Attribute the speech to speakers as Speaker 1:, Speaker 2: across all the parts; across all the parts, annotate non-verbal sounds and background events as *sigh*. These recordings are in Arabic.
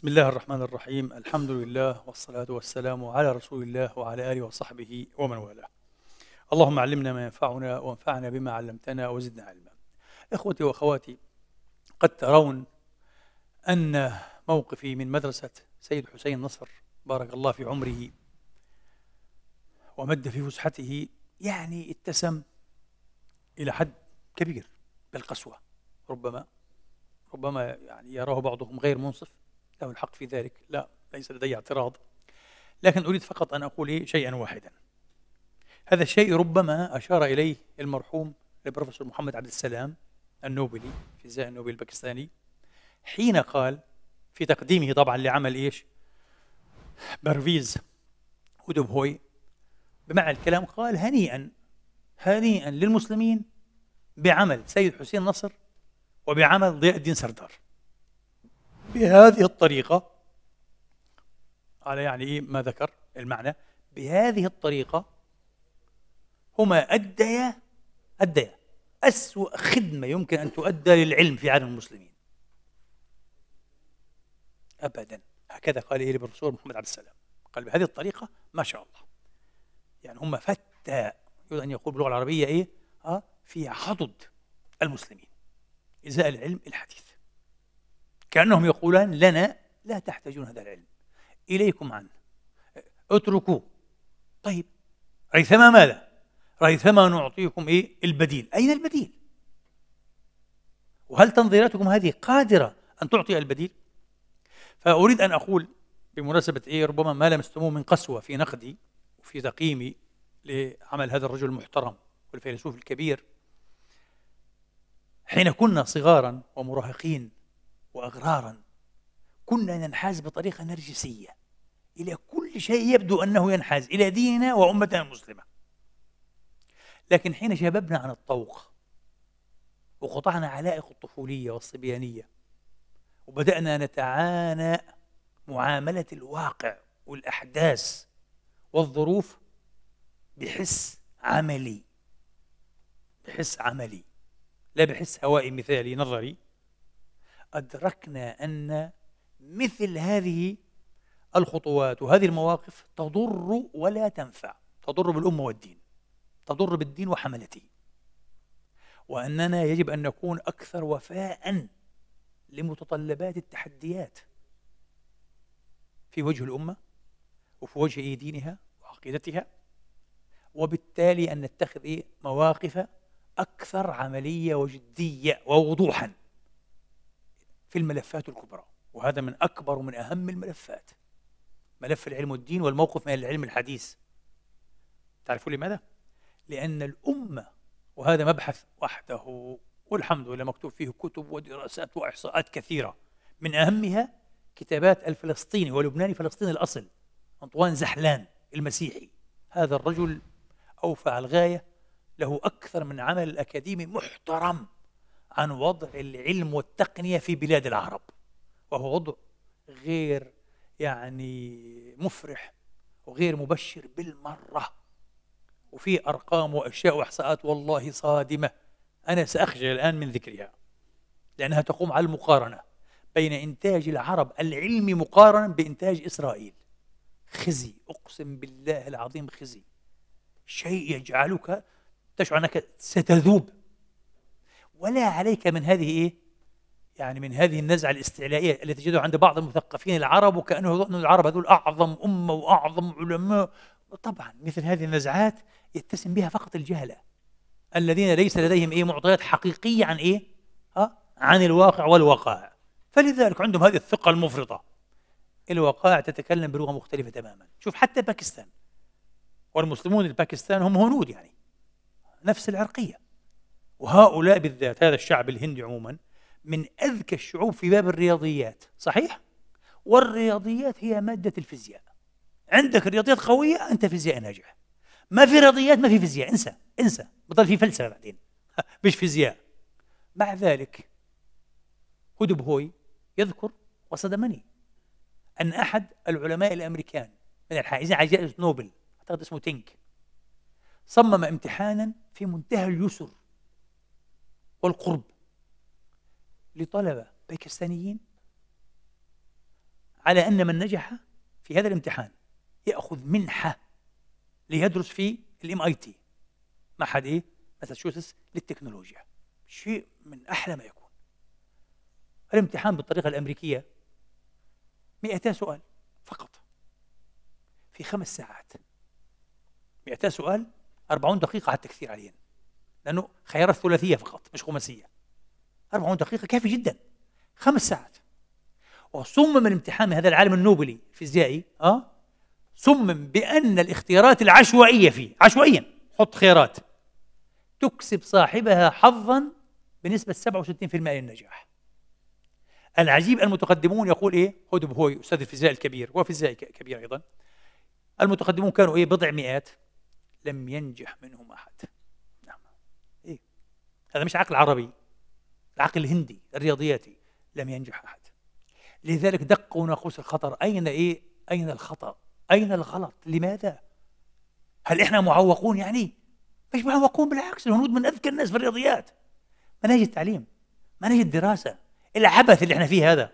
Speaker 1: بسم الله الرحمن الرحيم الحمد لله والصلاة والسلام على رسول الله وعلى آله وصحبه ومن والاه اللهم علمنا ما ينفعنا وانفعنا بما علمتنا وزدنا علما إخوتي وأخواتي قد ترون أن موقفي من مدرسة سيد حسين نصر بارك الله في عمره ومد في فسحته يعني اتسم إلى حد كبير بالقسوة ربما ربما يعني يراه بعضهم غير منصف له الحق في ذلك لا ليس لدي اعتراض لكن أريد فقط أن أقول شيئا واحدا هذا الشيء ربما أشار إليه المرحوم البروفيسور محمد عبد السلام النوبلي فيزياء النوبل الباكستاني حين قال في تقديمه طبعا لعمل ايش؟ برفيز هوي بمعنى الكلام قال هنيئا هنيئا للمسلمين بعمل سيد حسين نصر وبعمل ضياء الدين سردار بهذه الطريقة على يعني إيه ما ذكر المعنى بهذه الطريقة هما أديا أديا أسوأ خدمة يمكن أن تؤدى للعلم في عالم المسلمين أبدا هكذا قال إيه الرسول محمد عبد السلام قال بهذه الطريقة ما شاء الله يعني هم فتى يريد أن يقول باللغة العربية إيه ها آه، في عضد المسلمين إزاء العلم الحديث كأنهم يقولان لنا لا تحتاجون هذا العلم إليكم عنه اتركوه طيب ريثما ماذا؟ ريثما نعطيكم إيه؟ البديل أين البديل؟ وهل تنظيراتكم هذه قادرة أن تعطي البديل؟ فأريد أن أقول بمناسبة إيه ربما ما لمستموه من قسوة في نقدي وفي تقييمي لعمل هذا الرجل المحترم والفيلسوف الكبير حين كنا صغارا ومراهقين واغرارا كنا ننحاز بطريقه نرجسيه الى كل شيء يبدو انه ينحاز الى ديننا وامتنا المسلمه لكن حين شببنا عن الطوق وقطعنا علائق الطفوليه والصبيانيه وبدانا نتعانى معامله الواقع والاحداث والظروف بحس عملي بحس عملي لا بحس هوائي مثالي نظري أدركنا أن مثل هذه الخطوات وهذه المواقف تضر ولا تنفع تضر بالأمة والدين تضر بالدين وحملته وأننا يجب أن نكون أكثر وفاء لمتطلبات التحديات في وجه الأمة وفي وجه دينها وعقيدتها وبالتالي أن نتخذ مواقف أكثر عملية وجدية ووضوحا في الملفات الكبرى وهذا من أكبر ومن أهم الملفات ملف العلم والدين والموقف من العلم الحديث تعرفون لماذا؟ لأن الأمة وهذا مبحث وحده والحمد لله مكتوب فيه كتب ودراسات وإحصاءات كثيرة من أهمها كتابات الفلسطيني ولبناني فلسطيني الأصل أنطوان زحلان المسيحي هذا الرجل أوفى على الغاية له أكثر من عمل أكاديمي محترم عن وضع العلم والتقنية في بلاد العرب وهو وضع غير يعني مفرح وغير مبشر بالمرة وفي أرقام وأشياء وإحصاءات والله صادمة أنا سأخجل الآن من ذكرها لأنها تقوم على المقارنة بين إنتاج العرب العلمي مقارنة بإنتاج إسرائيل خزي أقسم بالله العظيم خزي شيء يجعلك تشعر أنك ستذوب ولا عليك من هذه إيه؟ يعني من هذه النزعة الاستعلائية التي تجدها عند بعض المثقفين العرب وكأنه يظن العرب هذول أعظم أمة وأعظم علماء طبعا مثل هذه النزعات يتسم بها فقط الجهلة الذين ليس لديهم إيه معطيات حقيقية عن إيه؟ ها؟ آه، عن الواقع والوقائع فلذلك عندهم هذه الثقة المفرطة الوقائع تتكلم بلغة مختلفة تماما شوف حتى باكستان والمسلمون الباكستان هم هنود يعني نفس العرقية وهؤلاء بالذات هذا الشعب الهندي عموما من أذكى الشعوب في باب الرياضيات صحيح؟ والرياضيات هي مادة الفيزياء عندك رياضيات قوية أنت فيزياء ناجح ما في رياضيات ما في فيزياء انسى انسى بطل في فلسفة بعدين *laughs* مش فيزياء مع ذلك هدب هوي يذكر وصدمني أن أحد العلماء الأمريكان من الحائزين على جائزة نوبل أعتقد اسمه تينك صمم امتحانا في منتهى اليسر والقرب لطلبة باكستانيين على أن من نجح في هذا الامتحان يأخذ منحة ليدرس في الام اي تي معهد ايه؟ ماساتشوستس للتكنولوجيا شيء من أحلى ما يكون الامتحان بالطريقة الأمريكية 200 سؤال فقط في خمس ساعات 200 سؤال 40 دقيقة على التكثير عليهم لانه خيارات ثلاثيه فقط مش خماسيه 40 دقيقه كافي جدا خمس ساعات وصمم الامتحان من هذا العالم النوبلي الفيزيائي اه صمم بان الاختيارات العشوائيه فيه عشوائيا حط خيارات تكسب صاحبها حظا بنسبه 67% للنجاح العجيب المتقدمون يقول ايه هود هوي استاذ الفيزياء الكبير هو فيزيائي كبير ايضا المتقدمون كانوا ايه بضع مئات لم ينجح منهم احد هذا مش عقل عربي العقل الهندي الرياضياتي لم ينجح أحد لذلك دقوا ناقوس الخطر أين إيه أين الخطأ أين الغلط لماذا هل إحنا معوقون يعني مش معوقون بالعكس الهنود من أذكى الناس في الرياضيات مناهج التعليم مناهج الدراسة العبث اللي إحنا فيه هذا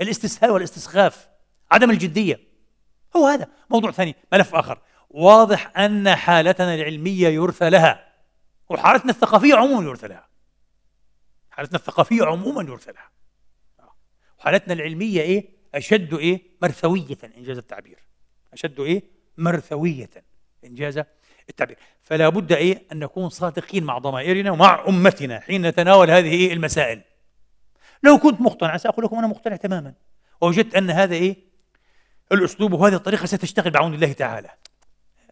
Speaker 1: الاستسهال والاستسخاف عدم الجدية هو هذا موضوع ثاني ملف آخر واضح أن حالتنا العلمية يرثى لها وحالتنا الثقافية عموما يرثى لها حالتنا الثقافية عموما يرثى لها وحالتنا العلمية إيه؟ أشد إيه؟ مرثوية إنجاز التعبير أشد إيه؟ مرثوية إنجاز التعبير فلا بد إيه؟ أن نكون صادقين مع ضمائرنا ومع أمتنا حين نتناول هذه إيه؟ المسائل لو كنت مقتنع سأقول لكم أنا مقتنع تماما ووجدت أن هذا إيه؟ الأسلوب وهذه الطريقة ستشتغل بعون الله تعالى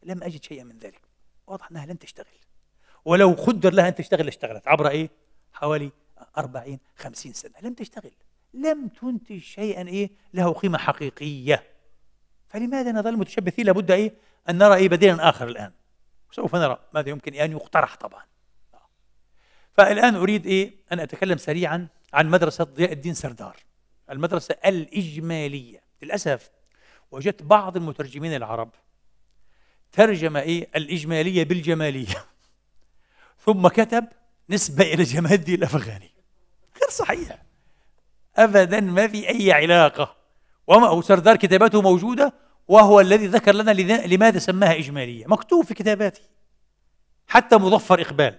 Speaker 1: لم أجد شيئا من ذلك واضح أنها لن تشتغل ولو قدر لها أن تشتغل اشتغلت عبر إيه؟ حوالي 40 50 سنة لم تشتغل لم تنتج شيئا إيه؟ له قيمة حقيقية فلماذا نظل متشبثين لابد إيه؟ أن نرى إيه بديلا آخر الآن سوف نرى ماذا يمكن أن يقترح طبعا فالآن أريد إيه؟ أن أتكلم سريعا عن مدرسة ضياء الدين سردار المدرسة الإجمالية للأسف وجدت بعض المترجمين العرب ترجم إيه الإجمالية بالجمالية ثم كتب نسبة إلى جمال الأفغاني غير صحيح أبدا ما في أي علاقة وما هو سردار كتاباته موجودة وهو الذي ذكر لنا لماذا سماها إجمالية مكتوب في كتاباته حتى مظفر إقبال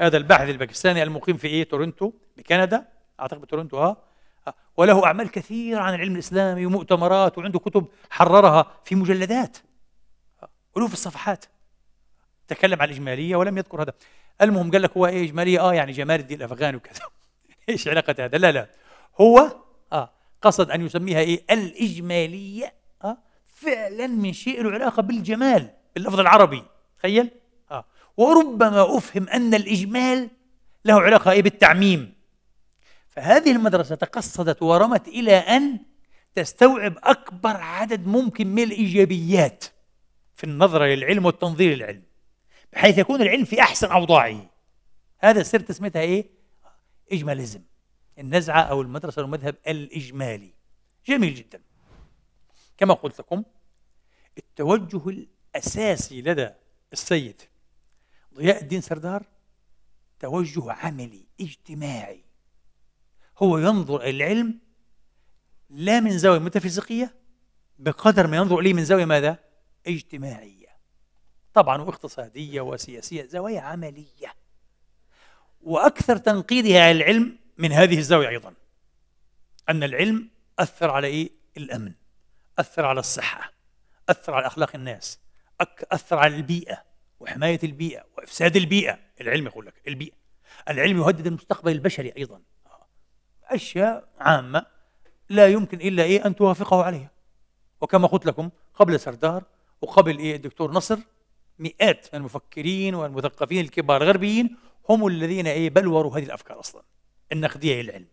Speaker 1: هذا الباحث الباكستاني المقيم في إيه تورنتو بكندا أعتقد تورنتو ها آه. وله أعمال كثيرة عن العلم الإسلامي ومؤتمرات وعنده كتب حررها في مجلدات ألوف الصفحات تكلم عن الاجماليه ولم يذكر هذا المهم قال لك هو ايه اجماليه اه يعني جمال الدين الافغان وكذا *laughs* ايش علاقه هذا لا لا هو اه قصد ان يسميها ايه الاجماليه اه فعلا من شيء له علاقه بالجمال باللفظ العربي تخيل اه وربما افهم ان الاجمال له علاقه ايه بالتعميم فهذه المدرسه تقصدت ورمت الى ان تستوعب اكبر عدد ممكن من الايجابيات في النظره للعلم والتنظير للعلم بحيث يكون العلم في أحسن أوضاعه هذا سر تسميتها إيه؟ إجماليزم النزعة أو المدرسة او المذهب الإجمالي جميل جدا كما قلت لكم التوجه الأساسي لدى السيد ضياء الدين سردار توجه عملي اجتماعي هو ينظر الى العلم لا من زاوية ميتافيزيقية بقدر ما ينظر إليه من زاوية ماذا؟ اجتماعية طبعا واقتصادية وسياسية زوايا عملية وأكثر تنقيدها على العلم من هذه الزاوية أيضا أن العلم أثر على إيه؟ الأمن أثر على الصحة أثر على أخلاق الناس أثر على البيئة وحماية البيئة وإفساد البيئة العلم يقول لك البيئة العلم يهدد المستقبل البشري أيضا أشياء عامة لا يمكن إلا إيه أن توافقه عليها وكما قلت لكم قبل سردار وقبل إيه الدكتور نصر مئات من المفكرين والمثقفين الكبار الغربيين هم الذين ايه بلوروا هذه الافكار اصلا النقديه للعلم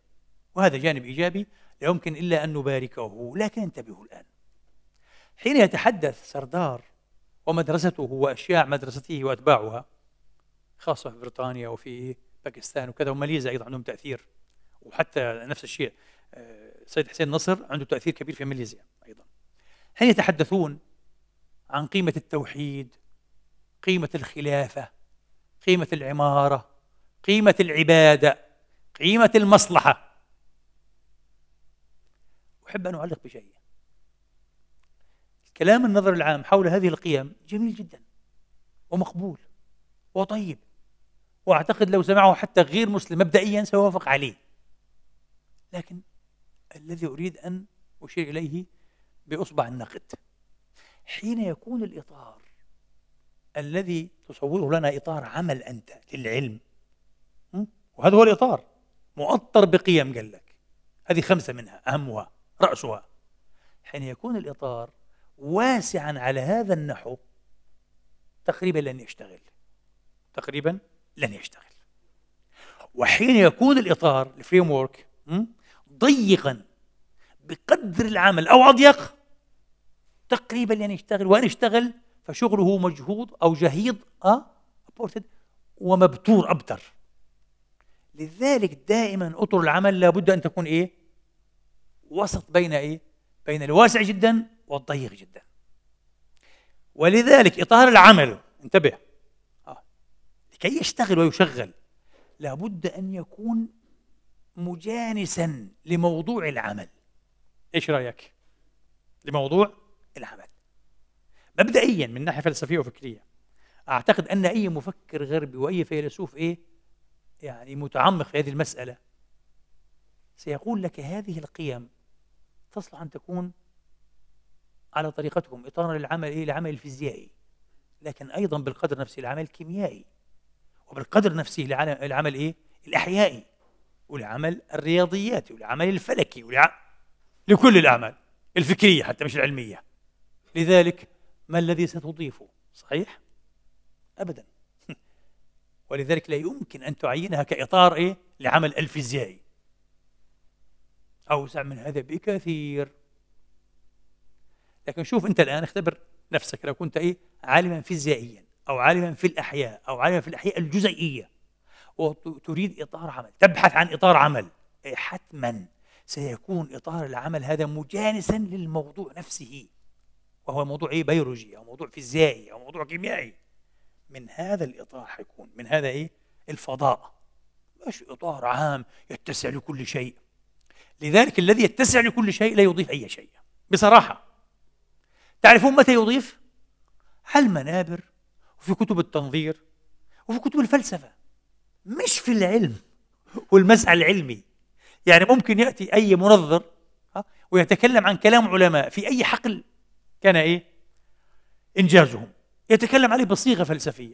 Speaker 1: وهذا جانب ايجابي لا يمكن الا ان نباركه لكن انتبهوا الان حين يتحدث سردار ومدرسته واشياع مدرسته واتباعها خاصه في بريطانيا وفي باكستان وكذا وماليزيا ايضا عندهم تاثير وحتى نفس الشيء آه، سيد حسين نصر عنده تاثير كبير في ماليزيا ايضا حين يتحدثون عن قيمه التوحيد قيمة الخلافة قيمة العمارة قيمة العبادة قيمة المصلحة أحب أن أعلق بشيء كلام النظر العام حول هذه القيم جميل جدا ومقبول وطيب واعتقد لو سمعه حتى غير مسلم مبدئيا سيوافق عليه لكن الذي اريد ان اشير اليه باصبع النقد حين يكون الاطار الذي تصوره لنا إطار عمل أنت للعلم وهذا هو الإطار مؤطر بقيم قال لك هذه خمسة منها أهمها رأسها حين يكون الإطار واسعا على هذا النحو تقريبا لن يشتغل تقريبا لن يشتغل وحين يكون الإطار الفريم ورك ضيقا بقدر العمل أو أضيق تقريبا لن يشتغل وإن اشتغل فشغله مجهود أو جهيض اه ومبتور أبتر لذلك دائما أطر العمل لابد أن تكون إيه وسط بين إيه بين الواسع جدا والضيق جدا ولذلك إطار العمل انتبه آه. لكي يشتغل ويشغل لابد أن يكون مجانسا لموضوع العمل ايش رايك لموضوع العمل مبدئيا من ناحيه فلسفيه وفكريه اعتقد ان اي مفكر غربي واي فيلسوف ايه يعني متعمق في هذه المساله سيقول لك هذه القيم تصلح ان تكون على طريقتهم اطارا للعمل ايه العمل الفيزيائي لكن ايضا بالقدر نفسه العمل الكيميائي وبالقدر نفسه العمل ايه الاحيائي والعمل الرياضياتي والعمل الفلكي والع... لكل الاعمال الفكريه حتى مش العلميه لذلك ما الذي ستضيفه صحيح أبدا *laughs* ولذلك لا يمكن أن تعينها كإطار إيه؟ لعمل الفيزيائي أوسع من هذا بكثير لكن شوف أنت الآن اختبر نفسك لو كنت إيه؟ عالما فيزيائيا أو عالما في الأحياء أو عالما في الأحياء الجزيئية وتريد إطار عمل تبحث عن إطار عمل إيه حتما سيكون إطار العمل هذا مجانسا للموضوع نفسه وهو موضوع ايه بيولوجي او موضوع فيزيائي او موضوع كيميائي من هذا الاطار حيكون من هذا ايه الفضاء مش اطار عام يتسع لكل شيء لذلك الذي يتسع لكل شيء لا يضيف اي شيء بصراحه تعرفون متى يضيف على المنابر وفي كتب التنظير وفي كتب الفلسفه مش في العلم والمسعى العلمي يعني ممكن ياتي اي منظر ويتكلم عن كلام علماء في اي حقل كان إيه؟ إنجازهم يتكلم عليه بصيغة فلسفية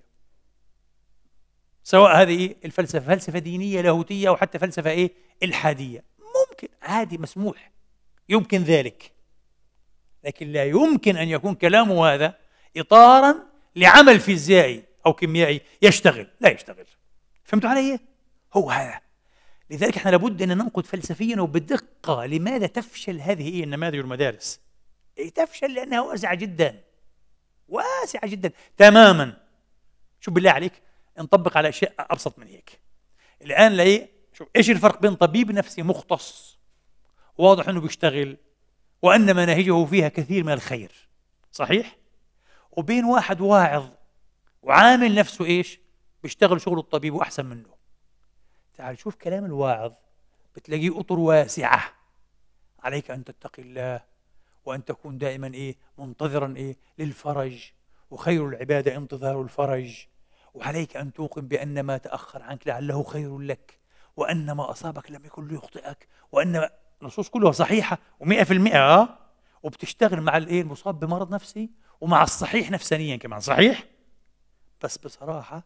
Speaker 1: سواء هذه إيه؟ الفلسفة فلسفة دينية لاهوتية أو حتى فلسفة إيه؟ إلحادية ممكن عادي مسموح يمكن ذلك لكن لا يمكن أن يكون كلامه هذا إطارا لعمل فيزيائي أو كيميائي يشتغل لا يشتغل فهمتوا علي إيه؟ هو هذا لذلك احنا لابد ان ننقد فلسفيا وبدقه لماذا تفشل هذه إيه؟ النماذج والمدارس؟ تفشل لأنها واسعة جدا واسعة جدا تماما شوف بالله عليك نطبق على أشياء أبسط من هيك الآن ليه شوف إيش الفرق بين طبيب نفسي مختص واضح أنه بيشتغل وأن مناهجه فيها كثير من الخير صحيح؟ وبين واحد واعظ وعامل نفسه إيش؟ بيشتغل شغل الطبيب وأحسن منه تعال شوف كلام الواعظ بتلاقيه أطر واسعة عليك أن تتقي الله وأن تكون دائما إيه منتظرا إيه للفرج وخير العبادة انتظار الفرج وعليك أن توقن بأن ما تأخر عنك لعله خير لك وأن ما أصابك لم يكن ليخطئك وأن النصوص كلها صحيحة ومئة في المئة آه؟ وبتشتغل مع الإيه المصاب بمرض نفسي ومع الصحيح نفسانيا كمان صحيح بس بصراحة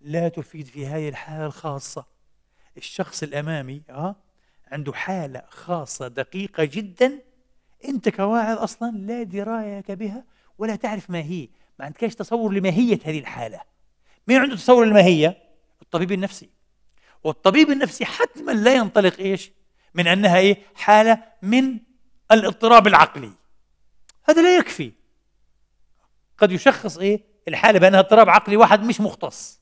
Speaker 1: لا تفيد في هذه الحالة الخاصة الشخص الأمامي آه عنده حالة خاصة دقيقة جدا أنت كواعظ أصلا لا دراية لك بها ولا تعرف ما هي ما عندكش تصور لماهية هذه الحالة مين عنده تصور للماهية؟ الطبيب النفسي والطبيب النفسي حتما لا ينطلق إيش؟ من أنها إيه؟ حالة من الاضطراب العقلي هذا لا يكفي قد يشخص إيه؟ الحالة بأنها اضطراب عقلي واحد مش مختص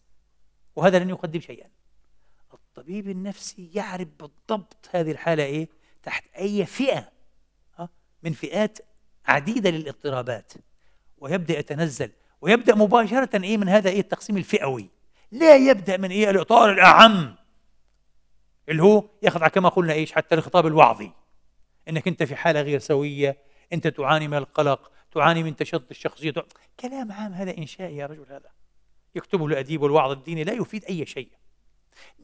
Speaker 1: وهذا لن يقدم شيئا الطبيب النفسي يعرف بالضبط هذه الحالة إيه؟ تحت أي فئة من فئات عديدة للاضطرابات ويبدأ يتنزل ويبدأ مباشرة إيه من هذا إيه التقسيم الفئوي لا يبدأ من إيه الإطار الأعم اللي هو يخضع كما قلنا إيش حتى الخطاب الوعظي إنك أنت في حالة غير سوية أنت تعاني من القلق تعاني من تشتت الشخصية كلام عام هذا إنشائي يا رجل هذا يكتبه الأديب والوعظ الديني لا يفيد أي شيء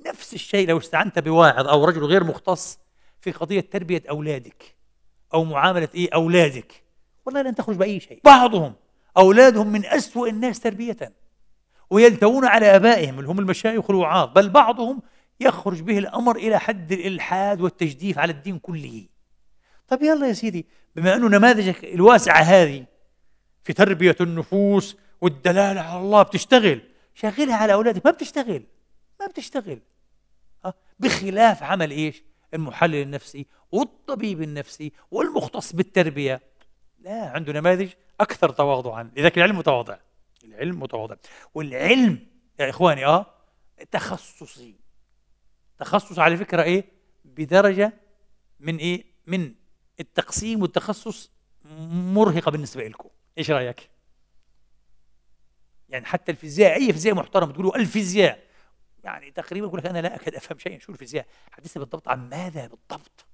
Speaker 1: نفس الشيء لو استعنت بواعظ أو رجل غير مختص في قضية تربية أولادك أو معاملة إيه أولادك والله لن تخرج بأي شيء بعضهم أولادهم من أسوأ الناس تربية ويلتوون على آبائهم اللي هم المشايخ والوعاظ بل بعضهم يخرج به الأمر إلى حد الإلحاد والتجديف على الدين كله طيب يلا يا سيدي بما أنه نماذجك الواسعة هذه في تربية النفوس والدلالة على الله بتشتغل شغلها على أولادك ما بتشتغل ما بتشتغل آه، بخلاف عمل إيش المحلل النفسي والطبيب النفسي والمختص بالتربيه لا عنده نماذج اكثر تواضعا لذلك العلم متواضع العلم متواضع والعلم يا اخواني اه تخصصي تخصص على فكره ايه بدرجه من ايه من التقسيم والتخصص مرهقه بالنسبه لكم ايش رايك يعني حتى الفيزياء اي فيزياء محترم تقولوا الفيزياء يعني تقريبا يقول لك انا لا اكاد افهم شيئا شو الفيزياء حدثني بالضبط عن ماذا بالضبط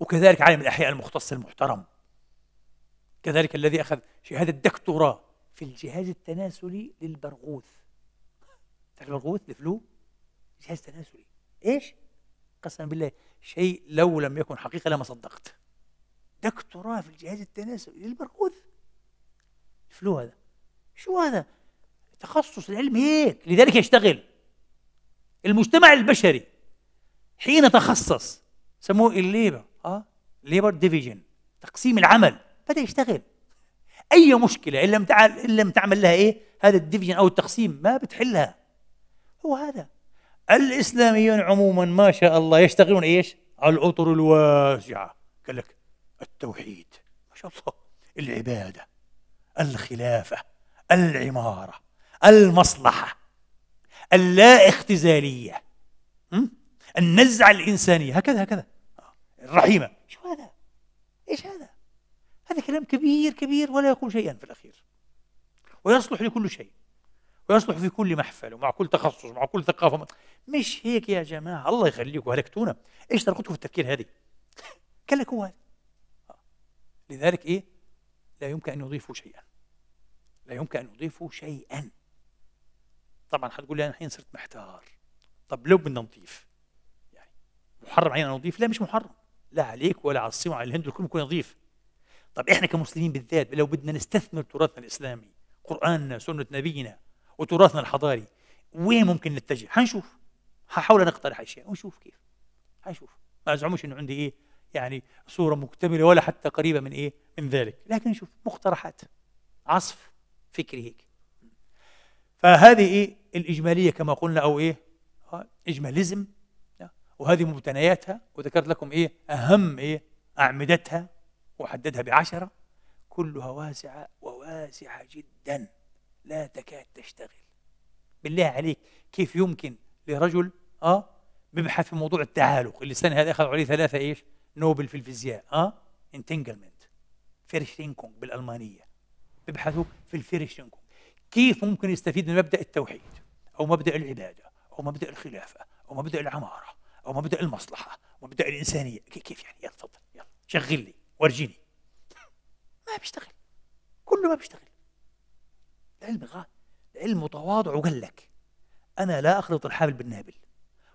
Speaker 1: وكذلك عالم الاحياء المختص المحترم كذلك الذي اخذ شهاده دكتوراه في الجهاز التناسلي للبرغوث تعرف البرغوث الفلو جهاز تناسلي ايش قسما بالله شيء لو لم يكن حقيقه لما صدقت دكتوراه في الجهاز التناسلي للبرغوث الفلو هذا شو هذا تخصص العلم هيك لذلك يشتغل المجتمع البشري حين تخصص سموه الليبر اه ليبر ديفيجن تقسيم العمل بدا يشتغل اي مشكله ان لم تعمل ان لم تعمل لها ايه هذا الديفيجن او التقسيم ما بتحلها هو هذا الاسلاميون عموما ما شاء الله يشتغلون ايش على الاطر الواسعه قال لك التوحيد ما شاء الله العباده الخلافه العماره المصلحه اللا اختزالية النزعة الإنسانية هكذا هكذا الرحيمة شو هذا؟ إيش هذا؟ هذا كلام كبير كبير ولا يقول شيئا في الأخير ويصلح لكل شيء ويصلح في كل محفل ومع كل تخصص ومع كل ثقافة مش هيك يا جماعة الله يخليكم هلكتونا إيش طريقتكم في التفكير هذه؟ كلك هو هذا لذلك إيه؟ لا يمكن أن يضيفوا شيئا لا يمكن أن يضيفوا شيئا طبعا حتقول لي انا الحين صرت محتار طب لو بدنا نضيف يعني محرم علينا نضيف لا مش محرم لا عليك ولا على الصين وعلى الهند الكل يكون نضيف طب احنا كمسلمين بالذات لو بدنا نستثمر تراثنا الاسلامي قراننا سنه نبينا وتراثنا الحضاري وين ممكن نتجه حنشوف انا اقترح اشياء ونشوف كيف حنشوف ما ازعمش انه عندي ايه يعني صوره مكتمله ولا حتى قريبه من ايه من ذلك لكن نشوف مقترحات عصف فكري هيك فهذه ايه الإجمالية كما قلنا أو إيه آه، إجماليزم آه، وهذه ممتنياتها وذكرت لكم إيه أهم إيه أعمدتها وحددها بعشرة كلها واسعة وواسعة جدا لا تكاد تشتغل بالله عليك كيف يمكن لرجل اه ببحث في موضوع التعالق اللسان هذا اخذ عليه ثلاثه ايش؟ نوبل في الفيزياء اه انتنجلمنت فيرشتينكونج بالالمانيه بيبحثوا في الفيرشتينكونج كيف ممكن يستفيد من مبدا التوحيد أو مبدأ العبادة أو مبدأ الخلافة أو مبدأ العمارة أو مبدأ المصلحة مبدأ الإنسانية كيف يعني يلا تفضل يلا شغل لي ورجيني *laughs* ما بيشتغل كله ما بيشتغل العلم غا العلم متواضع وقال لك أنا لا أخلط الحابل بالنابل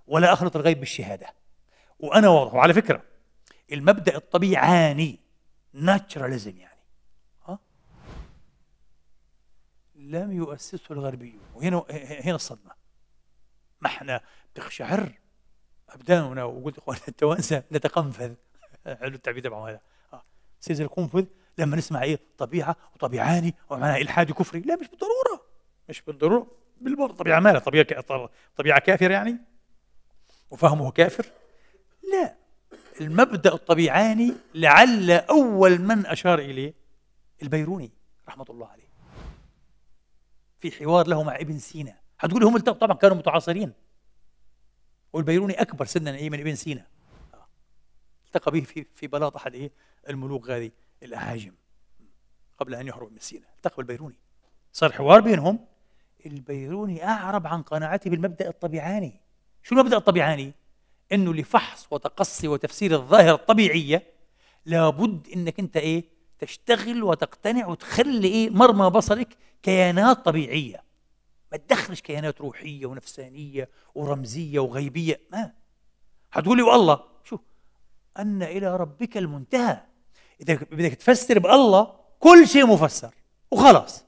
Speaker 1: ولا أخلط الغيب بالشهادة وأنا واضح وعلى فكرة المبدأ الطبيعاني ناتشراليزم يعني لم يؤسسه الغربيون وهنا هنا الصدمه ما احنا تقشعر ابداننا وقلت اخواننا التوانسه نتقنفذ *laughs* حلو التعبير تبعهم هذا آه. سيزل القنفذ لما نسمع ايه طبيعه وطبيعاني ومعناها الحاد كفري لا مش بالضروره مش بالضروره بالبر طبيعه مالها طبيعه ك... طبيعه كافر يعني وفهمه كافر لا المبدا الطبيعاني لعل اول من اشار اليه البيروني رحمه الله عليه في حوار له مع ابن سينا هتقول هم طبعا كانوا متعاصرين والبيروني اكبر سنا إيه من ابن سينا التقى به في في بلاط احد ايه الملوك هذه الاعاجم قبل ان يهرب من سينا التقى بالبيروني صار حوار بينهم البيروني اعرب عن قناعته بالمبدا الطبيعاني شو المبدا الطبيعاني انه لفحص وتقصي وتفسير الظاهره الطبيعيه لابد انك انت ايه تشتغل وتقتنع وتخلي ايه مرمى بصرك كيانات طبيعيه ما تدخلش كيانات روحيه ونفسانيه ورمزيه وغيبيه ما هتقولي والله شو ان الى ربك المنتهى اذا بدك تفسر بالله كل شيء مفسر وخلاص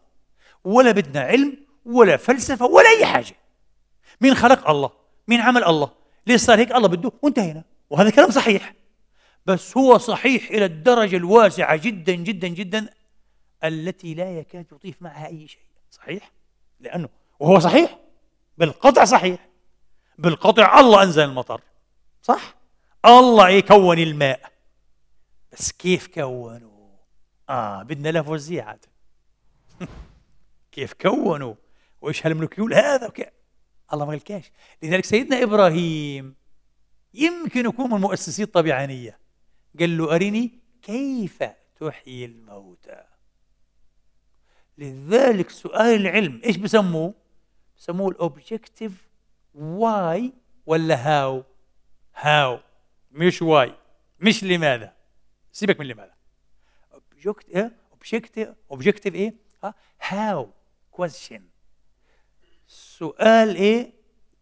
Speaker 1: ولا بدنا علم ولا فلسفه ولا اي حاجه مين خلق الله مين عمل الله ليش صار هيك الله بده وانتهينا وهذا كلام صحيح بس هو صحيح إلى الدرجة الواسعة جدا جدا جدا التي لا يكاد يطيف معها أي شيء صحيح؟ لأنه وهو صحيح بالقطع صحيح بالقطع الله أنزل المطر صح؟ الله يكون الماء بس كيف كونوا؟ آه بدنا عاد *laughs* كيف كونوا؟ وإيش هالملكيول هذا؟ وكيف؟ الله ما قالكاش لذلك سيدنا إبراهيم يمكن يكون من مؤسسي الطبيعانية قال له أرني كيف تحيي الموتى لذلك سؤال العلم ايش بسموه؟ بسموه الاوبجكتيف واي ولا هاو؟ هاو مش واي مش لماذا سيبك من لماذا أوبجيكتيف اوبجكتيف ايه؟, إيه؟ هاو كويشن سؤال ايه؟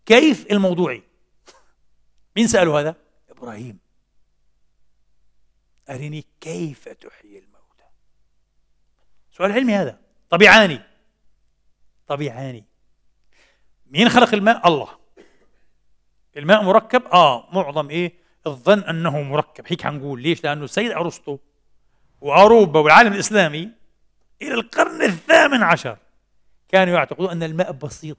Speaker 1: كيف الموضوعي؟ إيه؟ مين سأله هذا؟ ابراهيم أرني كيف تحيي الموتى سؤال علمي هذا طبيعاني طبيعاني مين خلق الماء الله الماء مركب اه معظم ايه الظن انه مركب هيك حنقول ليش لانه السيد ارسطو واوروبا والعالم الاسلامي الى القرن الثامن عشر كانوا يعتقدون ان الماء بسيط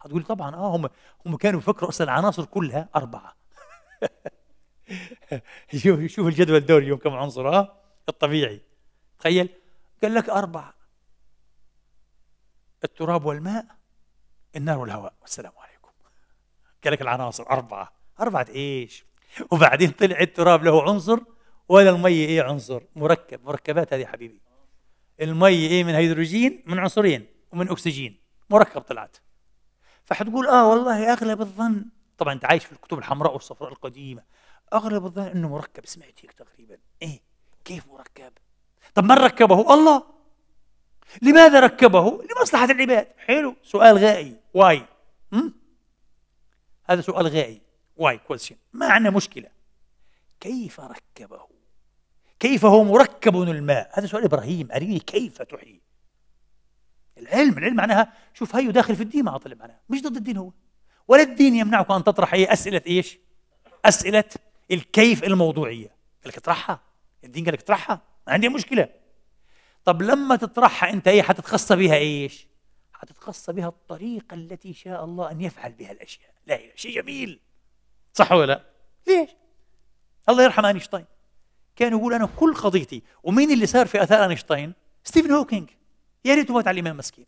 Speaker 1: هتقولي طبعا اه هم هم كانوا يفكروا اصلا العناصر كلها اربعه *laughs* *laughs* شوف شوف الجدول الدوري اليوم كم عنصر ها الطبيعي تخيل قال لك أربعة التراب والماء النار والهواء والسلام عليكم قال لك العناصر أربعة أربعة إيش وبعدين طلع التراب له عنصر ولا المي إيه عنصر مركب مركبات هذه حبيبي المي إيه من هيدروجين من عنصرين ومن أكسجين مركب طلعت فحتقول آه والله أغلب الظن طبعا أنت عايش في الكتب الحمراء والصفراء القديمة اغلب الظن انه مركب سمعت هيك تقريبا ايه كيف مركب طب من ركبه الله لماذا ركبه لمصلحه العباد حلو سؤال غائي واي هذا سؤال غائي واي كويسشن ما عندنا مشكله كيف ركبه كيف هو مركب الماء هذا سؤال ابراهيم اريني كيف تحيي العلم العلم معناها شوف هيو داخل في الدين ما طلب معناها مش ضد الدين هو ولا الدين يمنعك ان تطرح اي اسئله ايش اسئله الكيف الموضوعيه قال لك اطرحها الدين قال لك اطرحها ما عندي مشكله طب لما تطرحها انت ايه حتتخصى بها ايش حتتخصى بها الطريقه التي شاء الله ان يفعل بها الاشياء لا اله شيء جميل صح ولا لا ليش الله يرحم اينشتاين كان يقول انا كل قضيتي ومين اللي صار في اثار اينشتاين ستيفن هوكينج يا ريته مات على الامام مسكين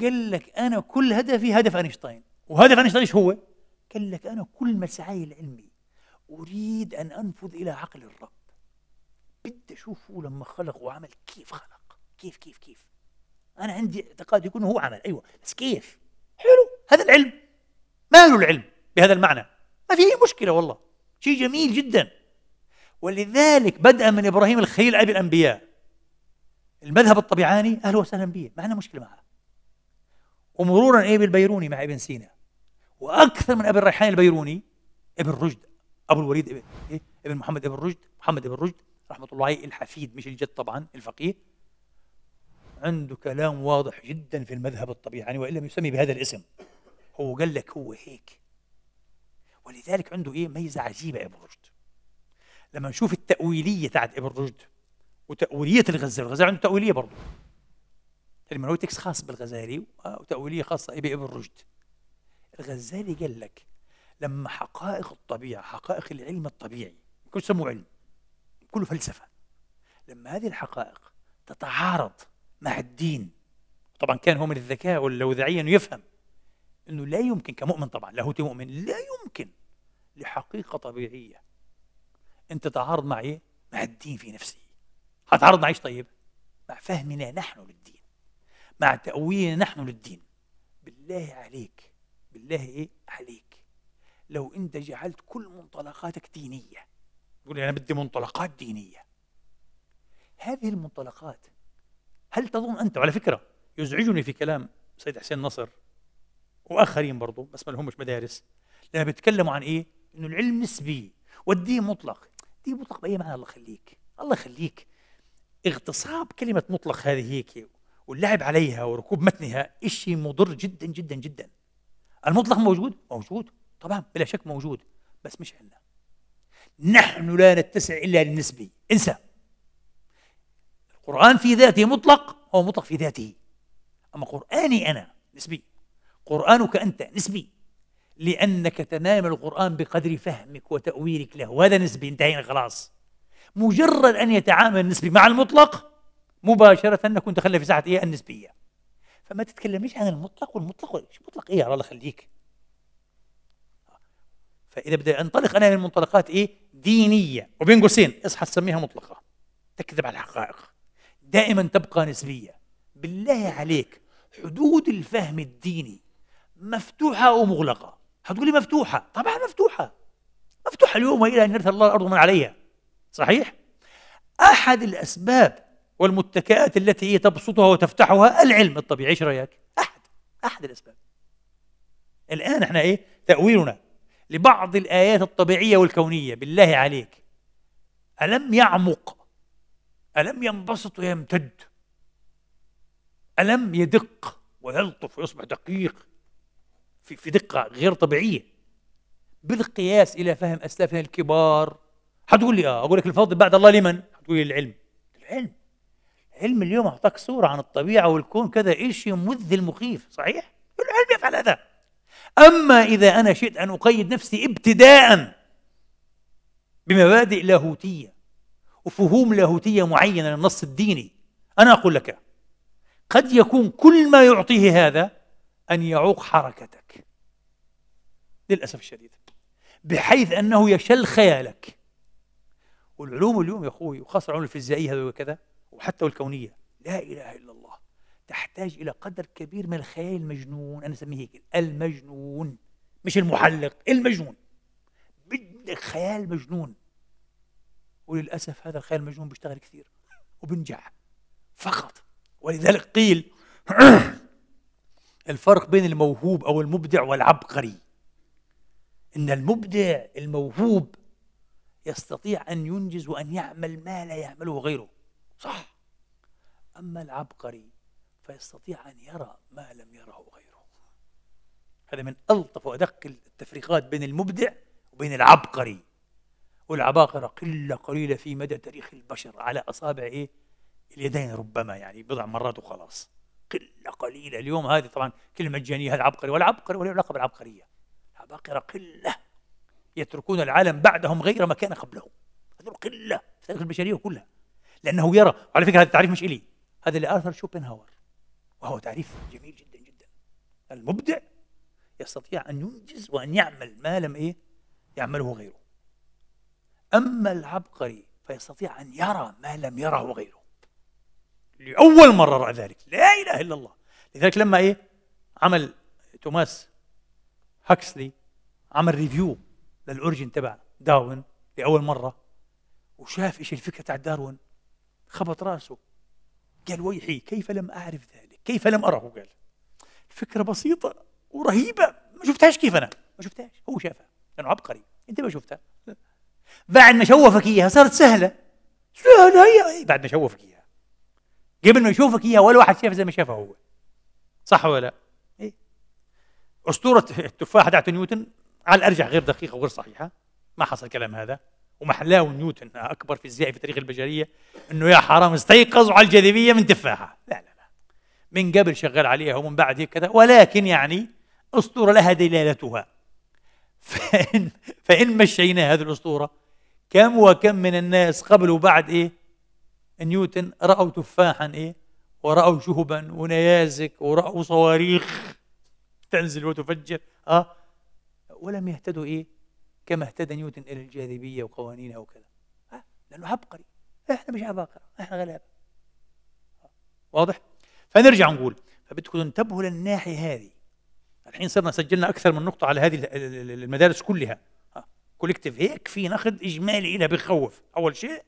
Speaker 1: قال لك انا كل هدفي هدف اينشتاين وهدف اينشتاين ايش هو؟ لك أنا كل مسعاي العلمي أريد أن أنفذ إلى عقل الرب بدي أشوفه لما خلق وعمل كيف خلق كيف كيف كيف أنا عندي اعتقاد يكون هو عمل أيوة بس كيف حلو هذا العلم ماله العلم بهذا المعنى ما في أي مشكلة والله شيء جميل جدا ولذلك بدءا من إبراهيم الخليل أبي الأنبياء المذهب الطبيعاني أهلا وسهلا به ما عندنا مشكلة معه ومرورا إيه بالبيروني مع ابن سينا واكثر من ابي الريحان البيروني ابن رشد ابو الوليد ابن إيه؟ ابن محمد ابن رشد محمد ابن رشد رحمه الله عليه الحفيد مش الجد طبعا الفقيه عنده كلام واضح جدا في المذهب الطبيعي يعني والا يسمي بهذا الاسم هو قال لك هو هيك ولذلك عنده ايه ميزه عجيبه ابن رشد لما نشوف التاويليه تاعت ابن رشد وتاويليه الغزالي الغزالي عنده تاويليه برضه هرمنوتكس خاص بالغزالي وتاويليه خاصه بابن رشد الغزالي قال لك لما حقائق الطبيعة حقائق العلم الطبيعي كله سموه علم كله فلسفة لما هذه الحقائق تتعارض مع الدين طبعا كان هو من الذكاء واللوذعي انه يفهم انه لا يمكن كمؤمن طبعا لاهوتي مؤمن لا يمكن لحقيقه طبيعيه ان تتعارض مع ايه؟ مع الدين في نفسه هتعارض مع ايش طيب؟ مع فهمنا نحن للدين مع تأويلنا نحن للدين بالله عليك بالله ايه عليك لو انت جعلت كل منطلقاتك دينيه تقول انا بدي منطلقات دينيه هذه المنطلقات هل تظن انت على فكره يزعجني في كلام سيد حسين نصر واخرين برضه بس ما لهمش مدارس لما بيتكلموا عن ايه؟ انه العلم نسبي والدين مطلق دين مطلق باي معنى الله يخليك الله يخليك اغتصاب كلمه مطلق هذه هيك واللعب عليها وركوب متنها شيء مضر جدا جدا جدا المطلق موجود موجود طبعا بلا شك موجود بس مش عندنا نحن لا نتسع الا للنسبي انسى القران في ذاته مطلق هو مطلق في ذاته اما قراني انا نسبي قرانك انت نسبي لانك تنام القران بقدر فهمك وتاويلك له وهذا نسبي انتهينا خلاص مجرد ان يتعامل النسبي مع المطلق مباشره نكون دخلنا في ساحه النسبيه فما تتكلميش عن المطلق والمطلق شو مطلق ايه الله خليك فاذا بدي انطلق انا من منطلقات ايه دينيه وبين قوسين اصحى تسميها مطلقه تكذب على الحقائق دائما تبقى نسبيه بالله عليك حدود الفهم الديني مفتوحه او مغلقه هتقولي مفتوحه طبعا مفتوحه مفتوحه اليوم والى ان يرث الله الارض من عليها صحيح احد الاسباب والمتكئات التي هي تبسطها وتفتحها العلم الطبيعي ايش رايك؟ احد احد الاسباب الان احنا ايه؟ تاويلنا لبعض الايات الطبيعيه والكونيه بالله عليك الم يعمق الم ينبسط ويمتد الم يدق ويلطف ويصبح دقيق في في دقه غير طبيعيه بالقياس الى فهم اسلافنا الكبار حتقول لي اه اقول لك الفضل بعد الله لمن؟ حتقول لي العلم العلم علم اليوم أعطاك صورة عن الطبيعة والكون كذا شيء مذهل مخيف صحيح؟ العلم يفعل هذا أما إذا أنا شئت أن أقيد نفسي ابتداء بمبادئ لاهوتية وفهوم لاهوتية معينة للنص الديني أنا أقول لك قد يكون كل ما يعطيه هذا أن يعوق حركتك للأسف الشديد بحيث أنه يشل خيالك والعلوم اليوم يا أخوي وخاصة العلوم الفيزيائية وكذا وحتى والكونية لا إله إلا الله تحتاج إلى قدر كبير من الخيال المجنون أنا أسميه هيك المجنون مش المحلق المجنون بدك خيال مجنون وللأسف هذا الخيال المجنون بيشتغل كثير وبنجح فقط ولذلك قيل *clears throat* الفرق بين الموهوب أو المبدع والعبقري إن المبدع الموهوب يستطيع أن ينجز وأن يعمل ما لا يعمله غيره صح أما العبقري فيستطيع أن يرى ما لم يره غيره هذا من ألطف وأدق التفريقات بين المبدع وبين العبقري والعباقرة قلة قليلة في مدى تاريخ البشر على أصابع إيه؟ اليدين ربما يعني بضع مرات وخلاص قلة قليلة اليوم هذه طبعا كلمة مجانية العبقري والعبقري ولا علاقة بالعبقرية العباقرة قلة يتركون العالم بعدهم غير ما كان قبله هذول قلة في تاريخ البشرية كلها لأنه يرى وعلى فكرة هذا التعريف مش إلي هذا لآرثر شوبنهاور وهو تعريف جميل جدا جدا المبدع يستطيع أن ينجز وأن يعمل ما لم إيه يعمله غيره أما العبقري فيستطيع أن يرى ما لم يره غيره لأول مرة رأى ذلك لا إله إلا الله لذلك لما إيه عمل توماس هاكسلي عمل ريفيو للاورجن تبع داروين لأول مرة وشاف إيش الفكرة تاع داروين خبط راسه قال ويحي كيف لم أعرف ذلك كيف لم أره قال فكرة بسيطة ورهيبة ما شفتهاش كيف أنا ما شفتهاش هو شافها لأنه عبقري أنت ما شفتها بعد ما شوفك إياها صارت سهلة سهلة هي إيه، بعد ما شوفك إياها قبل ما يشوفك إياها ولا واحد شاف زي ما شافها هو صح ولا لا؟ إيه؟ أسطورة التفاحة تاعت نيوتن على الأرجح غير دقيقة وغير صحيحة ما حصل الكلام هذا ومحلاه نيوتن اكبر فيزيائي في تاريخ البشريه انه يا حرام استيقظوا على الجاذبيه من تفاحه لا لا لا من قبل شغال عليها ومن بعد كذا ولكن يعني اسطوره لها دلالتها فان فان مشينا هذه الاسطوره كم وكم من الناس قبل وبعد ايه نيوتن راوا تفاحا ايه ورأوا جهبا ونيازك ورأوا صواريخ تنزل وتفجر اه ولم يهتدوا ايه كما اهتدى نيوتن إلى الجاذبية وقوانينها وكذا لأنه عبقري إحنا مش عباقرة إحنا غلابة واضح؟ فنرجع نقول فبدكم تنتبهوا للناحية هذه الحين صرنا سجلنا أكثر من نقطة على هذه المدارس كلها كوليكتيف هيك في نقد إجمالي لها بخوف أول شيء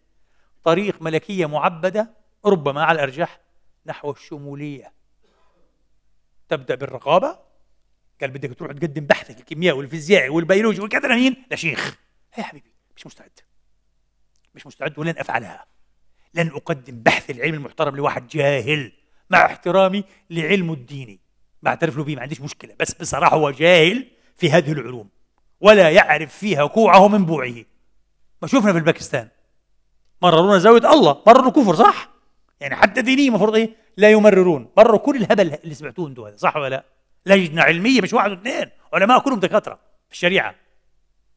Speaker 1: طريق ملكية معبدة ربما على الأرجح نحو الشمولية تبدأ بالرقابة قال بدك تروح تقدم بحثك الكيميائي والفيزيائي والبيولوجي والكذا لمين؟ لشيخ يا حبيبي مش مستعد مش مستعد ولن افعلها لن اقدم بحث العلم المحترم لواحد جاهل مع احترامي لعلمه الديني بعترف له به ما عنديش مشكله بس بصراحه هو جاهل في هذه العلوم ولا يعرف فيها كوعه من بوعه ما شفنا في الباكستان مررونا زاويه الله مرروا كفر صح يعني حتى دينيا المفروض ايه لا يمررون مروا كل الهبل اللي سمعتوه انتم هذا صح ولا لا لجنه علميه مش واحد واثنين علماء كلهم دكاتره في الشريعه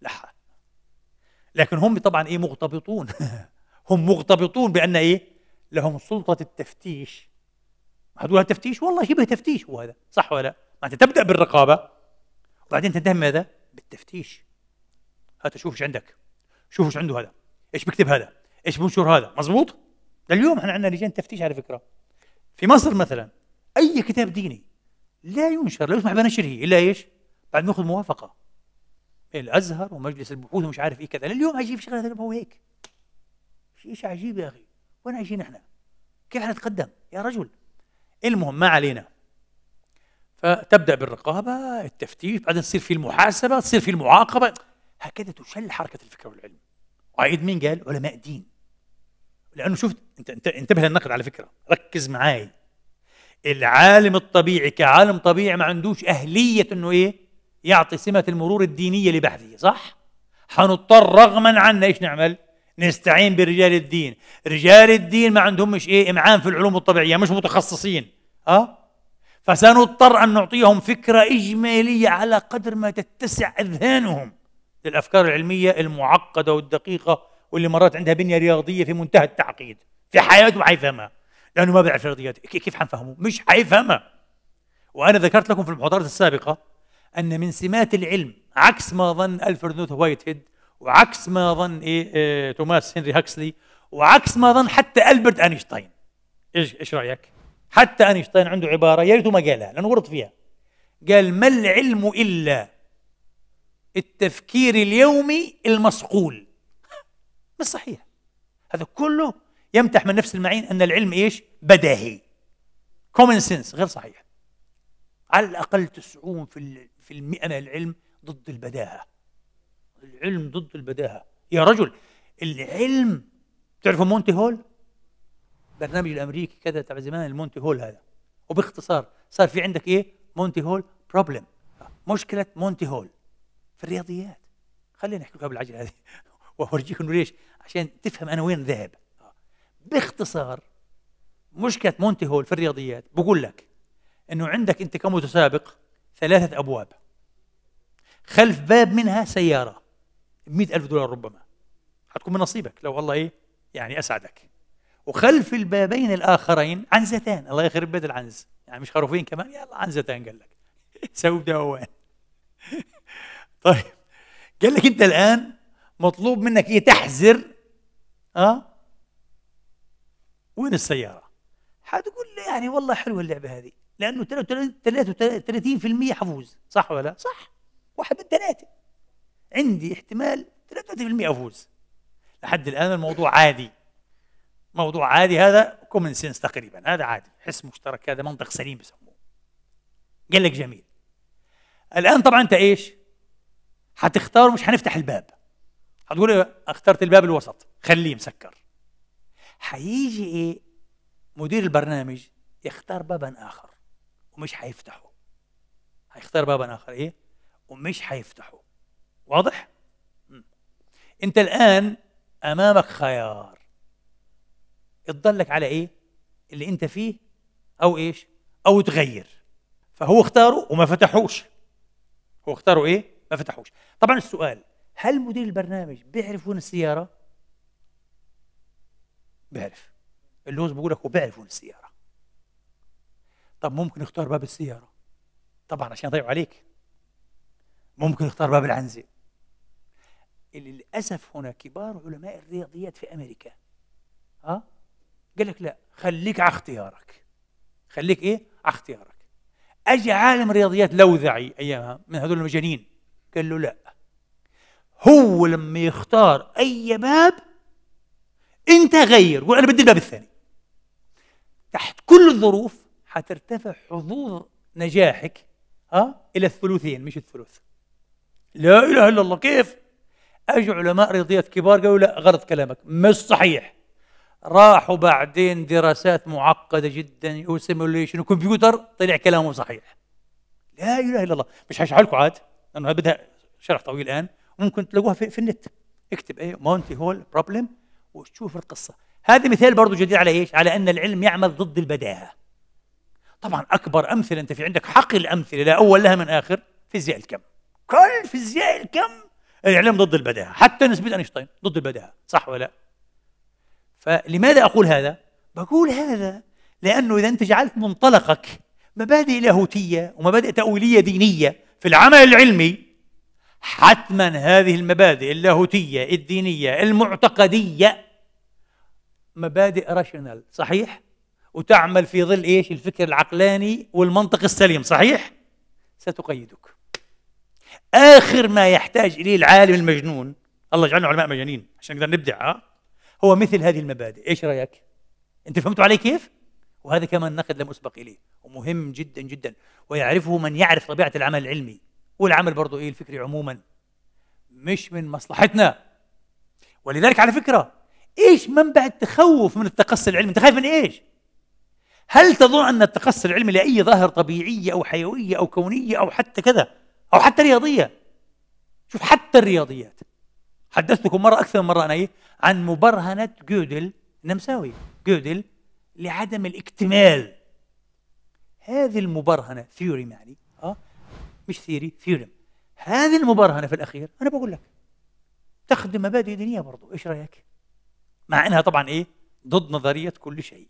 Speaker 1: لا لكن هم طبعا ايه مغتبطون *laughs* هم مغتبطون بان ايه لهم سلطه التفتيش هذول تفتيش والله شبه تفتيش هو هذا صح ولا لا انت تبدا بالرقابه وبعدين تنتهي ماذا بالتفتيش هات شوف ايش عندك شوف ايش عنده هذا ايش بيكتب هذا ايش بنشر هذا مزبوط لليوم احنا عندنا لجان تفتيش على فكره في مصر مثلا اي كتاب ديني لا ينشر لا يسمح بنشره الا ايش؟ بعد ما ياخذ موافقه الازهر ومجلس البحوث ومش عارف ايه كذا اليوم عجيب شغله ما هو هيك شيء عجيب يا اخي وين عايشين احنا؟ كيف حنتقدم يا رجل؟ المهم ما علينا فتبدا بالرقابه التفتيش بعدين تصير في المحاسبه تصير في المعاقبه هكذا تشل حركه الفكر والعلم وعيد مين قال علماء دين لانه شفت انت انت انتبه للنقد على فكره ركز معي العالم الطبيعي كعالم طبيعي ما عندوش اهليه انه ايه يعطي سمه المرور الدينيه لبحثه صح حنضطر رغما عنا ايش نعمل نستعين برجال الدين رجال الدين ما عندهمش ايه امعان في العلوم الطبيعيه مش متخصصين اه فسنضطر ان نعطيهم فكره اجماليه على قدر ما تتسع اذهانهم للافكار العلميه المعقده والدقيقه واللي مرات عندها بنيه رياضيه في منتهى التعقيد في حياته حيفهمها لانه ما بيعرف الرياضيات كيف حنفهمه مش حيفهمها وانا ذكرت لكم في المحاضرات السابقه ان من سمات العلم عكس ما ظن الفرد وايت هيد وعكس ما ظن إيه, إيه توماس هنري هاكسلي وعكس ما ظن حتى البرت اينشتاين ايش ايش رايك حتى اينشتاين عنده عباره يا ريته ما قالها لانه غلط فيها قال ما العلم الا التفكير اليومي المصقول *laughs* مش صحيح هذا كله يمتح من نفس المعين أن العلم إيش بداهي كومن سنس غير صحيح على الأقل 90 في في المئة من العلم ضد البداهة العلم ضد البداهة يا رجل العلم تعرفوا مونتي هول برنامج الامريكي كذا تبع زمان المونتي هول هذا وباختصار صار في عندك ايه مونتي هول بروبلم مشكله مونتي هول في الرياضيات خلينا نحكي قبل العجله هذه *laughs* وافرجيكم انه ليش عشان تفهم انا وين ذهب باختصار مشكلة مونتي هول في الرياضيات بقول لك انه عندك انت كمتسابق ثلاثة ابواب خلف باب منها سيارة ب ألف دولار ربما حتكون من نصيبك لو الله ايه يعني اسعدك وخلف البابين الاخرين عنزتان الله يخرب بيت العنز يعني مش خروفين كمان يلا عنزتان قال لك *laughs* سوداء وين *laughs* طيب قال لك انت الان مطلوب منك ايه تحذر اه وين السيارة حتقول لي يعني والله حلوة اللعبة هذه لأنه 33% حفوز صح ولا لا؟ صح واحد من ثلاثة عندي احتمال 33% أفوز لحد الآن الموضوع عادي موضوع عادي هذا كومن سنس تقريبا هذا عادي حس مشترك هذا منطق سليم بسموه قال لك جميل الآن طبعا أنت إيش؟ حتختار مش حنفتح الباب حتقول اخترت الباب الوسط خليه مسكر حيجي ايه مدير البرنامج يختار بابا اخر ومش حيفتحه هيختار بابا اخر ايه ومش حيفتحه واضح انت الان امامك خيار تضلك على ايه اللي انت فيه او ايش او تغير فهو اختاره وما فتحوش هو اختاره ايه ما فتحوش طبعا السؤال هل مدير البرنامج بيعرف وين السياره بيعرف اللوز بيقول لك وين السياره طب ممكن يختار باب السياره طبعا عشان يضيعوا عليك ممكن يختار باب العنزه للاسف هنا كبار علماء الرياضيات في امريكا ها قال لك لا خليك على اختيارك خليك ايه على اختيارك اجى عالم رياضيات لوذعي ايامها من هذول المجانين قال له لا هو لما يختار اي باب انت غير قول انا بدي الباب الثاني تحت كل الظروف حترتفع حظوظ نجاحك ها الى الثلثين مش الثلث لا اله الا الله كيف اجوا علماء رياضيات كبار قالوا لا غلط كلامك مش صحيح راحوا بعدين دراسات معقده جدا وسيموليشن وكمبيوتر طلع كلامه صحيح لا اله الا الله مش هشرح لكم عاد لانه بدها شرح طويل الان ممكن تلاقوها في, في النت اكتب ايه مونتي هول بروبلم وشوف القصه هذا مثال برضه جديد على ايش على ان العلم يعمل ضد البداهه طبعا اكبر امثله انت في عندك حق الامثله لا اول لها من اخر فيزياء الكم كل فيزياء الكم العلم ضد البداهه حتى نسبه اينشتاين ضد البداهه صح ولا فلماذا اقول هذا بقول هذا لانه اذا انت جعلت منطلقك مبادئ لاهوتيه ومبادئ تاويليه دينيه في العمل العلمي حتما هذه المبادئ اللاهوتيه الدينيه المعتقديه مبادئ راشنال صحيح وتعمل في ظل ايش الفكر العقلاني والمنطق السليم صحيح ستقيدك اخر ما يحتاج اليه العالم المجنون الله يجعلنا علماء مجانين عشان نقدر نبدع ها هو مثل هذه المبادئ ايش رايك انت فهمتوا علي كيف وهذا كمان نقد لم اسبق اليه ومهم جدا جدا ويعرفه من يعرف طبيعه العمل العلمي والعمل برضه ايه الفكري عموما مش من مصلحتنا ولذلك على فكره ايش منبع التخوف من التقصي العلمي؟ انت خايف من ايش؟ هل تظن ان التقصي العلمي لاي ظاهره طبيعيه او حيويه او كونيه او حتى كذا او حتى رياضيه؟ شوف حتى الرياضيات حدثتكم مره اكثر من مره انا إيه؟ عن مبرهنه جودل النمساوي جودل لعدم الاكتمال هذه المبرهنه ثيوري يعني اه مش ثيوري ثيوري هذه المبرهنه في الاخير انا بقول لك تخدم مبادئ دينيه برضو ايش رايك؟ مع انها طبعا ايه ضد نظريه كل شيء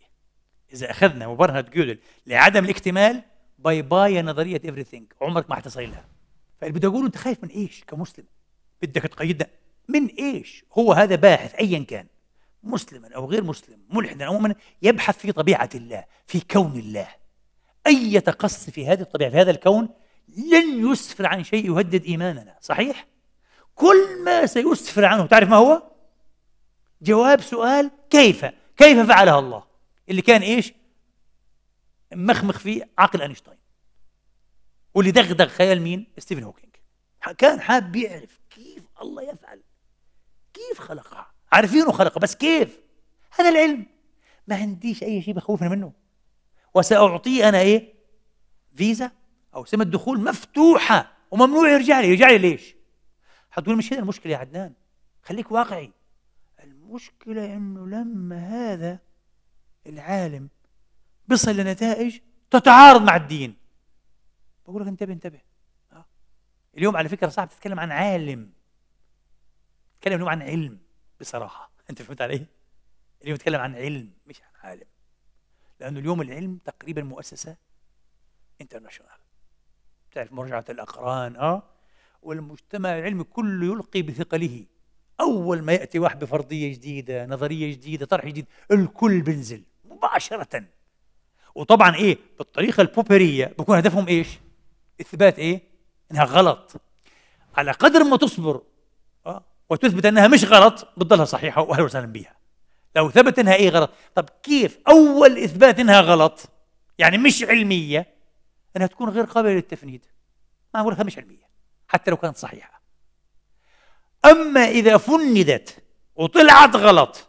Speaker 1: اذا اخذنا مبرهنه جودل لعدم الاكتمال باي باي نظريه ايفري ثينج عمرك ما هتصل لها فاللي بدي اقوله انت خايف من ايش كمسلم بدك تقيدنا من ايش هو هذا باحث ايا كان مسلما او غير مسلم ملحدا او مؤمنا يبحث في طبيعه الله في كون الله اي تقصي في هذه الطبيعه في هذا الكون لن يسفر عن شيء يهدد ايماننا صحيح كل ما سيسفر عنه تعرف ما هو جواب سؤال كيف كيف فعلها الله اللي كان ايش مخمخ في عقل اينشتاين واللي دغدغ خيال مين ستيفن هوكينج كان حاب يعرف كيف الله يفعل كيف خلقها عارفينه خلقها بس كيف هذا العلم ما عنديش اي شيء بخوفنا منه وساعطيه انا ايه فيزا او سمه دخول مفتوحه وممنوع يرجع لي يرجع لي ليش هتقول مش هنا المشكله يا عدنان خليك واقعي المشكلة أنه لما هذا العالم بصل لنتائج تتعارض مع الدين بقول لك انتبه انتبه آه. اليوم على فكرة صعب تتكلم عن عالم تتكلم اليوم عن علم بصراحة *laughs* أنت فهمت علي؟ اليوم تتكلم عن علم مش عن عالم لأنه اليوم العلم تقريبا مؤسسة انترناشونال تعرف مرجعة الأقران اه والمجتمع العلمي كله يلقي بثقله اول ما ياتي واحد بفرضيه جديده نظريه جديده طرح جديد الكل بنزل مباشره وطبعا ايه بالطريقه البوبريه بكون هدفهم ايش اثبات ايه انها غلط على قدر ما تصبر اه وتثبت انها مش غلط بتضلها صحيحه واهلا وسهلا بها لو ثبت انها ايه غلط طب كيف اول اثبات انها غلط يعني مش علميه انها تكون غير قابله للتفنيد ما اقولها مش علميه حتى لو كانت صحيحه أما إذا فندت وطلعت غلط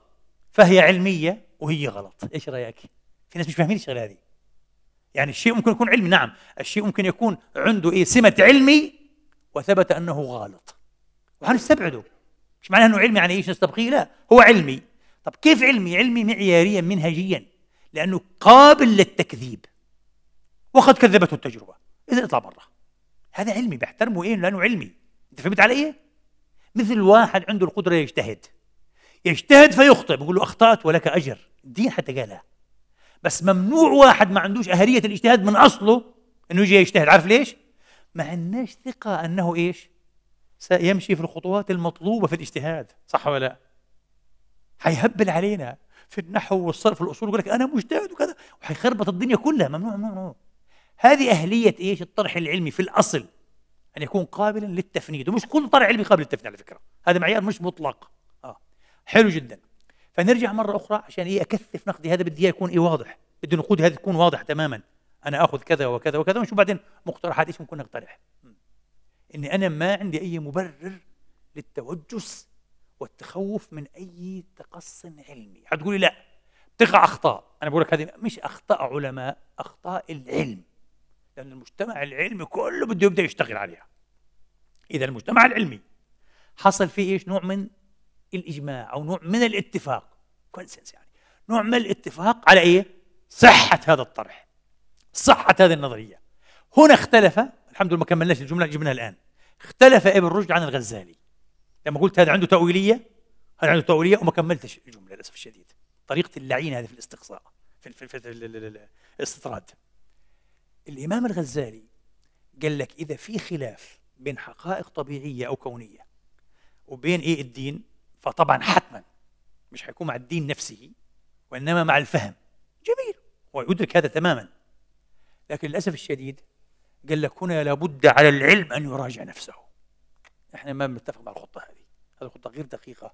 Speaker 1: فهي علمية وهي غلط إيش رأيك؟ في ناس مش فاهمين الشغلة هذه يعني الشيء ممكن يكون علمي نعم الشيء ممكن يكون عنده إيه سمة علمي وثبت أنه غلط وهنستبعده مش معناه أنه علمي يعني إيش نستبقيه لا هو علمي طب كيف علمي؟ علمي معياريا منهجيا لأنه قابل للتكذيب وقد كذبته التجربة إذا اطلع برا هذا علمي بحترمه إيه لأنه علمي أنت فهمت علي إيه؟ مثل واحد عنده القدرة يجتهد يجتهد فيخطئ بقول له أخطأت ولك أجر الدين حتى قالها بس ممنوع واحد ما عندوش أهلية الاجتهاد من أصله أنه يجي يجتهد عارف ليش؟ ما عندناش ثقة أنه إيش؟ سيمشي في الخطوات المطلوبة في الاجتهاد صح ولا لا؟ حيهبل علينا في النحو والصرف والأصول يقول لك أنا مجتهد وكذا وحيخربط الدنيا كلها ممنوع ممنوع هذه أهلية إيش؟ الطرح العلمي في الأصل أن يكون قابلا للتفنيد ومش كل طرح علمي قابل للتفنيد على فكرة هذا معيار مش مطلق آه حلو جدا فنرجع مرة أخرى عشان إيه أكثف نقدي هذا بدي إياه يكون إيه واضح بدي نقودي هذه تكون واضحة تماما أنا آخذ كذا وكذا وكذا ونشوف بعدين مقترحات إيش ممكن نقترح إني أنا ما عندي أي مبرر للتوجس والتخوف من أي تقص علمي حتقولي لا تقع أخطاء أنا بقول لك هذه مش أخطاء علماء أخطاء العلم لأن المجتمع العلمي كله بده يبدأ يشتغل عليها إذا المجتمع العلمي حصل فيه إيش نوع من الإجماع أو نوع من الاتفاق كونسنس يعني نوع من الاتفاق على إيه؟ صحة هذا الطرح صحة هذه النظرية هنا اختلف الحمد لله ما كملناش الجملة جبناها الآن اختلف ابن رشد عن الغزالي لما قلت هذا عنده تأويلية هذا عنده تأويلية وما كملتش الجملة للأسف الشديد طريقة اللعينة هذه في الاستقصاء في, في, في الاستطراد الإمام الغزالي قال لك إذا في خلاف بين حقائق طبيعية أو كونية وبين إيه الدين فطبعا حتما مش حيكون مع الدين نفسه وإنما مع الفهم جميل هو يدرك هذا تماما لكن للأسف الشديد قال لك هنا لابد على العلم أن يراجع نفسه احنا ما بنتفق مع الخطة هذه هذه الخطة غير دقيقة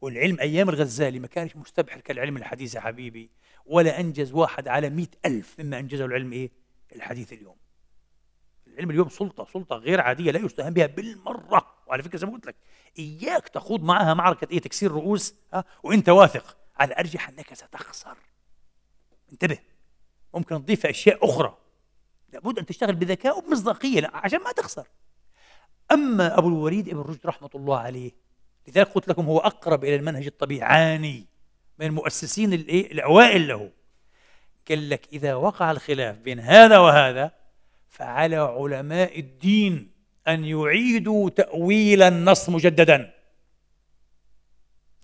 Speaker 1: والعلم أيام الغزالي ما كانش مستبحر كالعلم الحديث يا حبيبي ولا أنجز واحد على مئة ألف مما أنجزه العلم إيه الحديث اليوم العلم اليوم سلطة سلطة غير عادية لا يستهان بها بالمرة وعلى فكرة زي ما قلت لك إياك تخوض معها معركة إيه تكسير رؤوس ها وأنت واثق على أرجح أنك ستخسر انتبه ممكن تضيف أشياء أخرى لابد أن تشتغل بذكاء وبمصداقية عشان ما تخسر أما أبو الوليد ابن رشد رحمة الله عليه لذلك قلت لكم هو أقرب إلى المنهج الطبيعاني من المؤسسين الأوائل له قال لك إذا وقع الخلاف بين هذا وهذا فعلى علماء الدين أن يعيدوا تأويل النص مجددا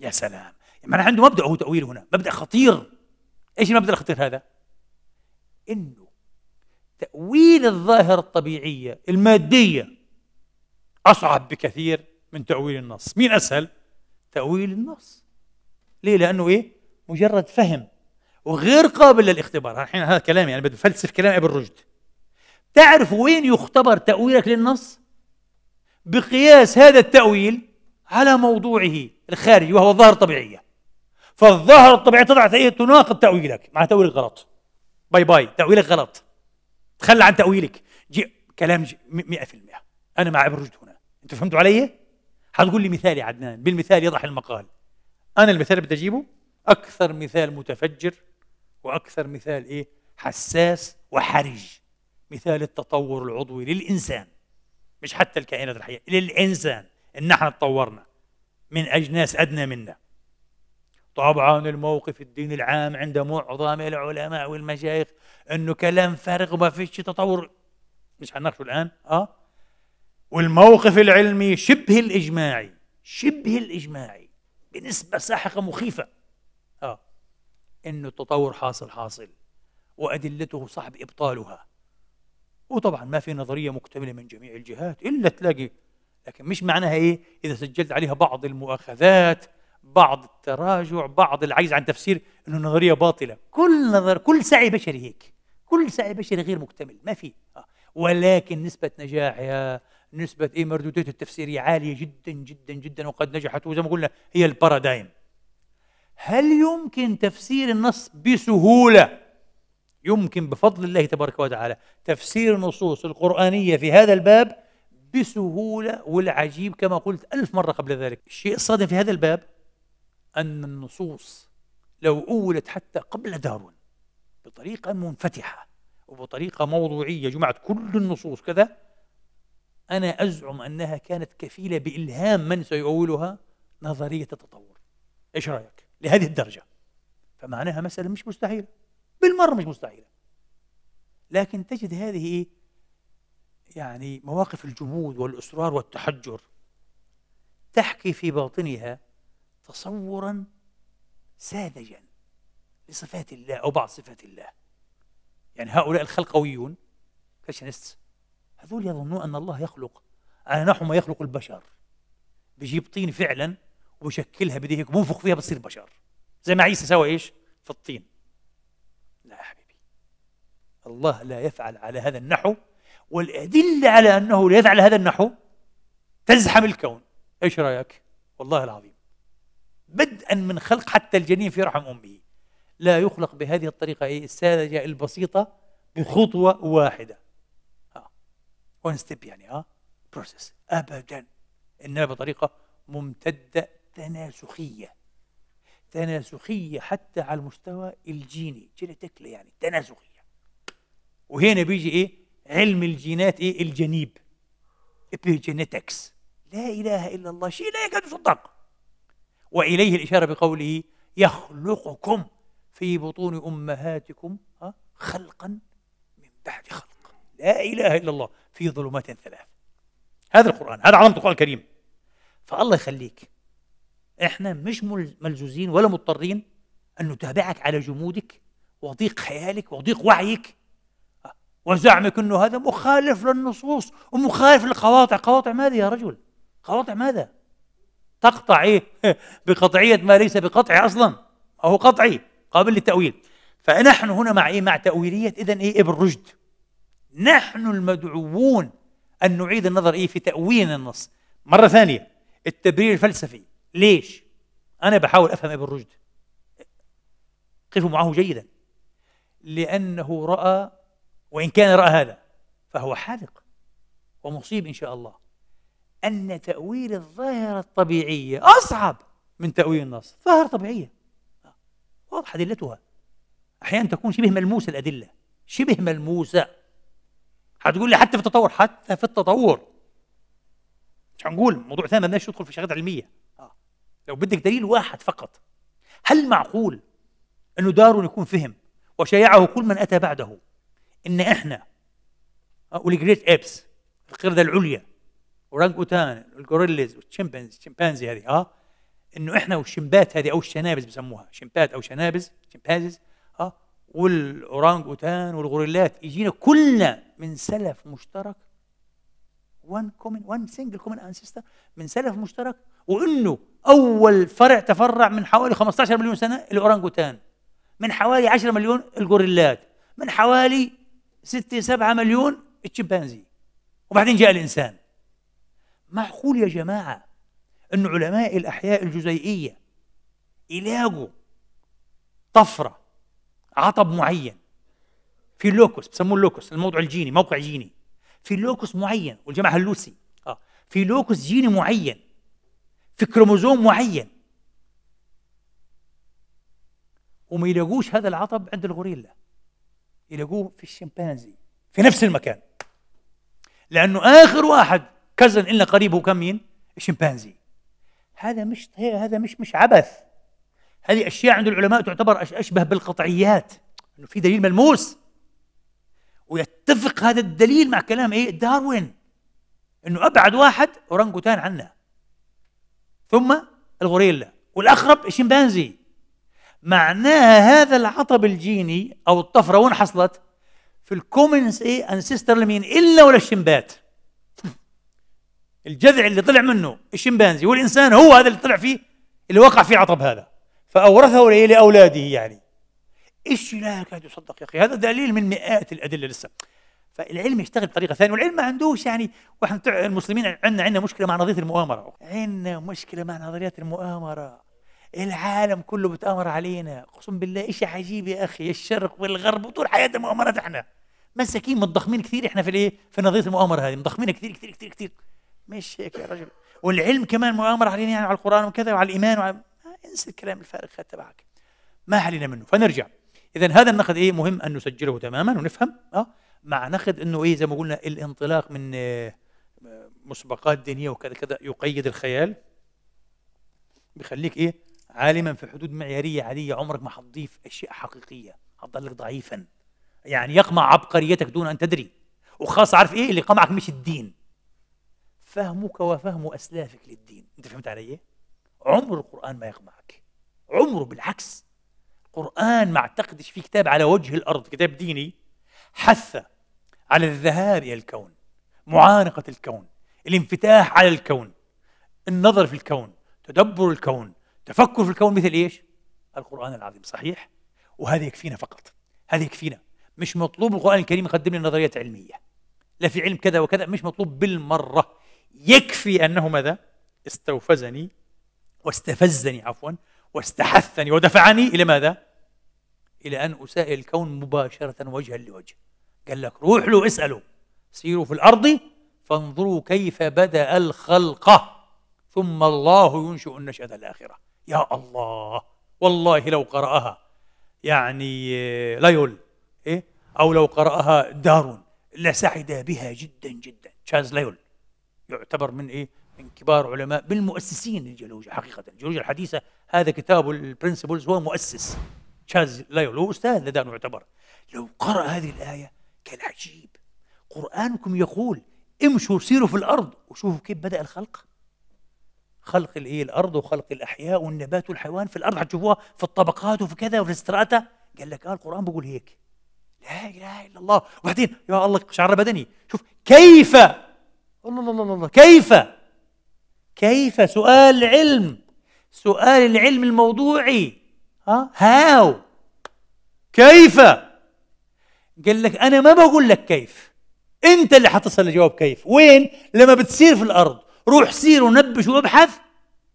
Speaker 1: يا سلام يعني أنا عنده مبدأ هو تأويل هنا مبدأ خطير إيش المبدأ الخطير هذا؟ إنه تأويل الظاهرة الطبيعية المادية أصعب بكثير من تأويل النص مين أسهل؟ تأويل النص ليه؟ لأنه إيه؟ مجرد فهم وغير قابل للاختبار الحين هذا كلامي يعني بدي بفلسف كلام ابن رشد تعرف وين يختبر تأويلك للنص بقياس هذا التأويل على موضوعه الخارجي وهو الظاهر الطبيعية فالظاهر الطبيعي تضع إيه، تناقض تأويلك مع تأويلك غلط باي باي تأويلك غلط تخلى عن تأويلك جي كلام جي 100% أنا مع ابن رشد هنا أنتوا فهمتوا علي؟ حتقول لي مثال يا عدنان بالمثال يضح المقال أنا المثال اللي بدي أجيبه أكثر مثال متفجر واكثر مثال ايه حساس وحرج مثال التطور العضوي للانسان مش حتى الكائنات الحيه للانسان ان احنا تطورنا من اجناس ادنى منا طبعا الموقف الديني العام عند معظم العلماء والمشايخ انه كلام فارغ وما فيش تطور مش هنناقشه الان اه والموقف العلمي شبه الاجماعي شبه الاجماعي بنسبه ساحقه مخيفه انه التطور حاصل حاصل وادلته صعب ابطالها وطبعا ما في نظريه مكتمله من جميع الجهات الا تلاقي لكن مش معناها ايه اذا سجلت عليها بعض المؤاخذات بعض التراجع بعض العجز عن تفسير انه نظريه باطله كل نظر كل سعي بشري هيك كل سعي بشري غير مكتمل ما في آه. ولكن نسبه نجاحها نسبه ايه مردوديه التفسيريه عاليه جدا جدا جدا وقد نجحت وزي ما قلنا هي البارادايم هل يمكن تفسير النص بسهوله يمكن بفضل الله تبارك وتعالى تفسير النصوص القرآنية في هذا الباب بسهولة والعجيب كما قلت ألف مرة قبل ذلك الشيء الصادم في هذا الباب أن النصوص لو أولت حتى قبل دارون بطريقة منفتحة وبطريقة موضوعية جمعت كل النصوص كذا أنا أزعم أنها كانت كفيلة بإلهام من سيؤولها نظرية التطور إيش رأيك؟ لهذه الدرجة فمعناها مسألة مش مستحيلة بالمرة مش مستحيلة لكن تجد هذه يعني مواقف الجمود والإصرار والتحجر تحكي في باطنها تصورا ساذجا لصفات الله أو بعض صفات الله يعني هؤلاء الخلقويون كاشنست هذول يظنون أن الله يخلق على نحو ما يخلق البشر بيجيب طين فعلا وبشكلها بدي هيك بنفخ فيها بتصير بشر زي ما عيسى سوى ايش؟ في الطين لا يا حبيبي الله لا يفعل على هذا النحو والأدلة على أنه لا يفعل هذا النحو تزحم الكون ايش رأيك؟ والله العظيم بدءا من خلق حتى الجنين في رحم أمه لا يخلق بهذه الطريقة إيه؟ الساذجة البسيطة بخطوة واحدة ها وان ستيب يعني ها بروسيس أبدا إنما بطريقة ممتدة تناسخية تناسخية حتى على المستوى الجيني جينيتيكلي يعني تناسخية وهنا بيجي إيه علم الجينات إيه الجنيب إبيجينيتكس لا إله إلا الله شيء لا يكاد يصدق وإليه الإشارة بقوله يخلقكم في بطون أمهاتكم خلقا من بعد خلق لا إله إلا الله في ظلمات ثلاث هذا القرآن هذا عظمة القرآن الكريم فالله يخليك احنا مش ملزوزين ولا مضطرين ان نتابعك على جمودك وضيق خيالك وضيق وعيك وزعمك انه هذا مخالف للنصوص ومخالف للقواطع، قواطع ماذا يا رجل؟ قواطع ماذا؟ تقطع ايه؟ *laughs* بقطعيه ما ليس بقطعي اصلا هو قطعي قابل للتاويل فنحن هنا مع ايه؟ مع تاويليه اذا ايه؟ ابن رشد نحن المدعوون ان نعيد النظر ايه؟ في تاويل النص مرة ثانية التبرير الفلسفي ليش؟ أنا بحاول أفهم ابن رشد قفوا معه جيدا لأنه رأى وإن كان رأى هذا فهو حاذق ومصيب إن شاء الله أن تأويل الظاهرة الطبيعية أصعب من تأويل النص ظاهرة طبيعية واضحة أدلتها أحيانا تكون شبه ملموسة الأدلة شبه ملموسة هتقول لي حتى في التطور حتى في التطور مش هنقول موضوع ثاني ما بدناش ندخل في شغلات علمية لو بدك دليل واحد فقط هل معقول أنه دارون يكون فهم وشيعه كل من أتى بعده إن إحنا والجريت أبس القردة العليا ورانج أوتان الغوريلز والشمبانز الشمبانزي هذه اه انه احنا والشمبات هذه او الشنابز بسموها شمبات او شنابز شمبانزز اه والاورانج اوتان والغوريلات يجينا كلنا من سلف مشترك وان كومن وان سنجل كومن انسيستر من سلف مشترك وانه اول فرع تفرع من حوالي 15 مليون سنه الاورانجوتان من حوالي 10 مليون الغوريلات من حوالي 6 7 مليون الشمبانزي وبعدين جاء الانسان معقول يا جماعه ان علماء الاحياء الجزيئيه يلاقوا طفره عطب معين في اللوكوس بسموه اللوكوس الموضع الجيني موقع جيني في لوكس معين والجمع هلوسي اه في لوكس جيني معين في كروموزوم معين وما يلاقوش هذا العطب عند الغوريلا يلاقوه في الشمبانزي في نفس المكان لانه اخر واحد كزن إلنا قريبه كم مين؟ الشمبانزي هذا مش هذا مش مش عبث هذه اشياء عند العلماء تعتبر اشبه بالقطعيات انه في دليل ملموس ويتفق هذا الدليل مع كلام ايه داروين انه ابعد واحد اورانجوتان عنا ثم الغوريلا والاقرب الشمبانزي معناها هذا العطب الجيني او الطفره وين حصلت؟ في الكومنس ايه انسيستر لمين؟ الا ولا الشمبات الجذع اللي طلع منه الشمبانزي والانسان هو هذا اللي طلع فيه اللي وقع فيه عطب هذا فاورثه لاولاده يعني ايش لا يكاد يصدق يا اخي هذا دليل من مئات الادله لسه فالعلم يشتغل بطريقه ثانيه والعلم ما عندوش يعني واحنا المسلمين عندنا عندنا مشكله مع نظريه المؤامره عندنا مشكله مع نظريات المؤامره العالم كله بتامر علينا اقسم بالله شيء عجيب يا اخي الشرق والغرب وطول حياتنا مؤامرات احنا مساكين متضخمين كثير احنا في الايه في نظريه المؤامره هذه متضخمين كثير كثير كثير كثير مش هيك يا رجل والعلم كمان مؤامره علينا يعني على القران وكذا وعلى الايمان وعلى... آه، انسى الكلام الفارغ تبعك ما علينا منه فنرجع اذا هذا النقد ايه مهم ان نسجله تماما ونفهم اه مع نقد انه ايه زي ما قلنا الانطلاق من آه، مسبقات دينيه وكذا كذا يقيد الخيال بيخليك ايه عالما في حدود معياريه عاديه عمرك ما حتضيف اشياء حقيقيه هتضلك ضعيفا يعني يقمع عبقريتك دون ان تدري وخاص عارف ايه اللي قمعك مش الدين فهمك وفهم اسلافك للدين انت فهمت علي إيه؟ عمر القران ما يقمعك عمره بالعكس القرآن ما اعتقدش في كتاب على وجه الأرض كتاب ديني حث على الذهاب إلى الكون معانقة الكون الانفتاح على الكون النظر في الكون تدبر الكون تفكر في الكون مثل إيش؟ القرآن العظيم صحيح؟ وهذا يكفينا فقط هذا يكفينا مش مطلوب القرآن الكريم يقدم لنا نظريات علمية لا في علم كذا وكذا مش مطلوب بالمرة يكفي أنه ماذا؟ استوفزني واستفزني عفوا واستحثني ودفعني إلى ماذا؟ إلى أن أسائل الكون مباشرة وجها لوجه قال لك روح له اسأله سيروا في الأرض فانظروا كيف بدأ الخلق ثم الله ينشئ النشأة الآخرة يا الله والله لو قرأها يعني آه، ليول إيه؟ أو لو قرأها دارون لسعد بها جدا جدا تشارلز ليول يعتبر من إيه من كبار علماء بالمؤسسين للجيولوجيا حقيقة الجيولوجيا الحديثة هذا كتاب البرنسبلز هو مؤسس تشارلز لايول هو أستاذ أن يعتبر لو قرأ هذه الآية كان عجيب قرآنكم يقول امشوا سيروا في الأرض وشوفوا كيف بدأ الخلق خلق اللي إيه هي الارض وخلق الاحياء والنبات والحيوان في الارض هتشوفوها في الطبقات وفي كذا وفي الاستراتا قال لك اه القران بيقول هيك لا اله الا الله وبعدين يا الله شعر بدني شوف كيف الله الله الله الله كيف كيف سؤال علم سؤال العلم الموضوعي هاو كيف قال لك انا ما بقول لك كيف انت اللي حتصل لجواب كيف وين لما بتسير في الارض روح سير ونبش وابحث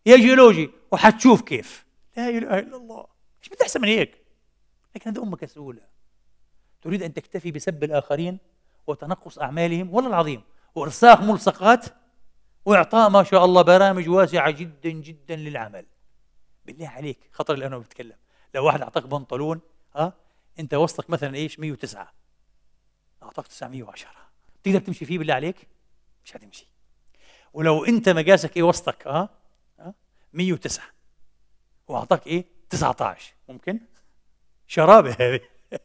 Speaker 1: يا جيولوجي وحتشوف كيف لا اله الا الله ايش بدي احسن من هيك لكن هذه امك سؤولة تريد ان تكتفي بسب الاخرين وتنقص اعمالهم والله العظيم وارساخ ملصقات واعطاء ما شاء الله برامج واسعه جدا جدا للعمل بالله عليك خطر الان بتكلم لو واحد اعطاك بنطلون ها انت وسطك مثلا ايش 109 اعطاك 910 تقدر تمشي فيه بالله عليك مش هتمشي ولو انت مقاسك ايه وسطك ها ها 109 واعطاك ايه 19 ممكن شرابه هذه *laughs*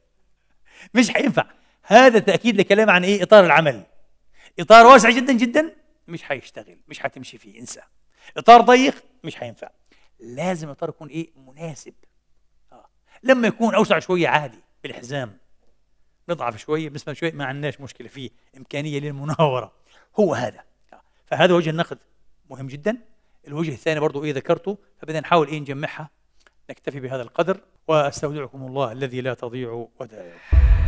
Speaker 1: مش حينفع هذا تاكيد لكلام عن ايه اطار العمل اطار واسع جدا جدا مش حيشتغل مش حتمشي فيه انسى اطار ضيق مش حينفع لازم اطار يكون ايه مناسب لما يكون اوسع شويه عادي بالحزام نضعف شويه بنسمع شويه ما عندناش مشكله فيه امكانيه للمناوره هو هذا فهذا وجه النقد مهم جدا الوجه الثاني برضو ايه ذكرته فبدنا نحاول ايه نجمعها نكتفي بهذا القدر واستودعكم الله الذي لا تضيع ودائعه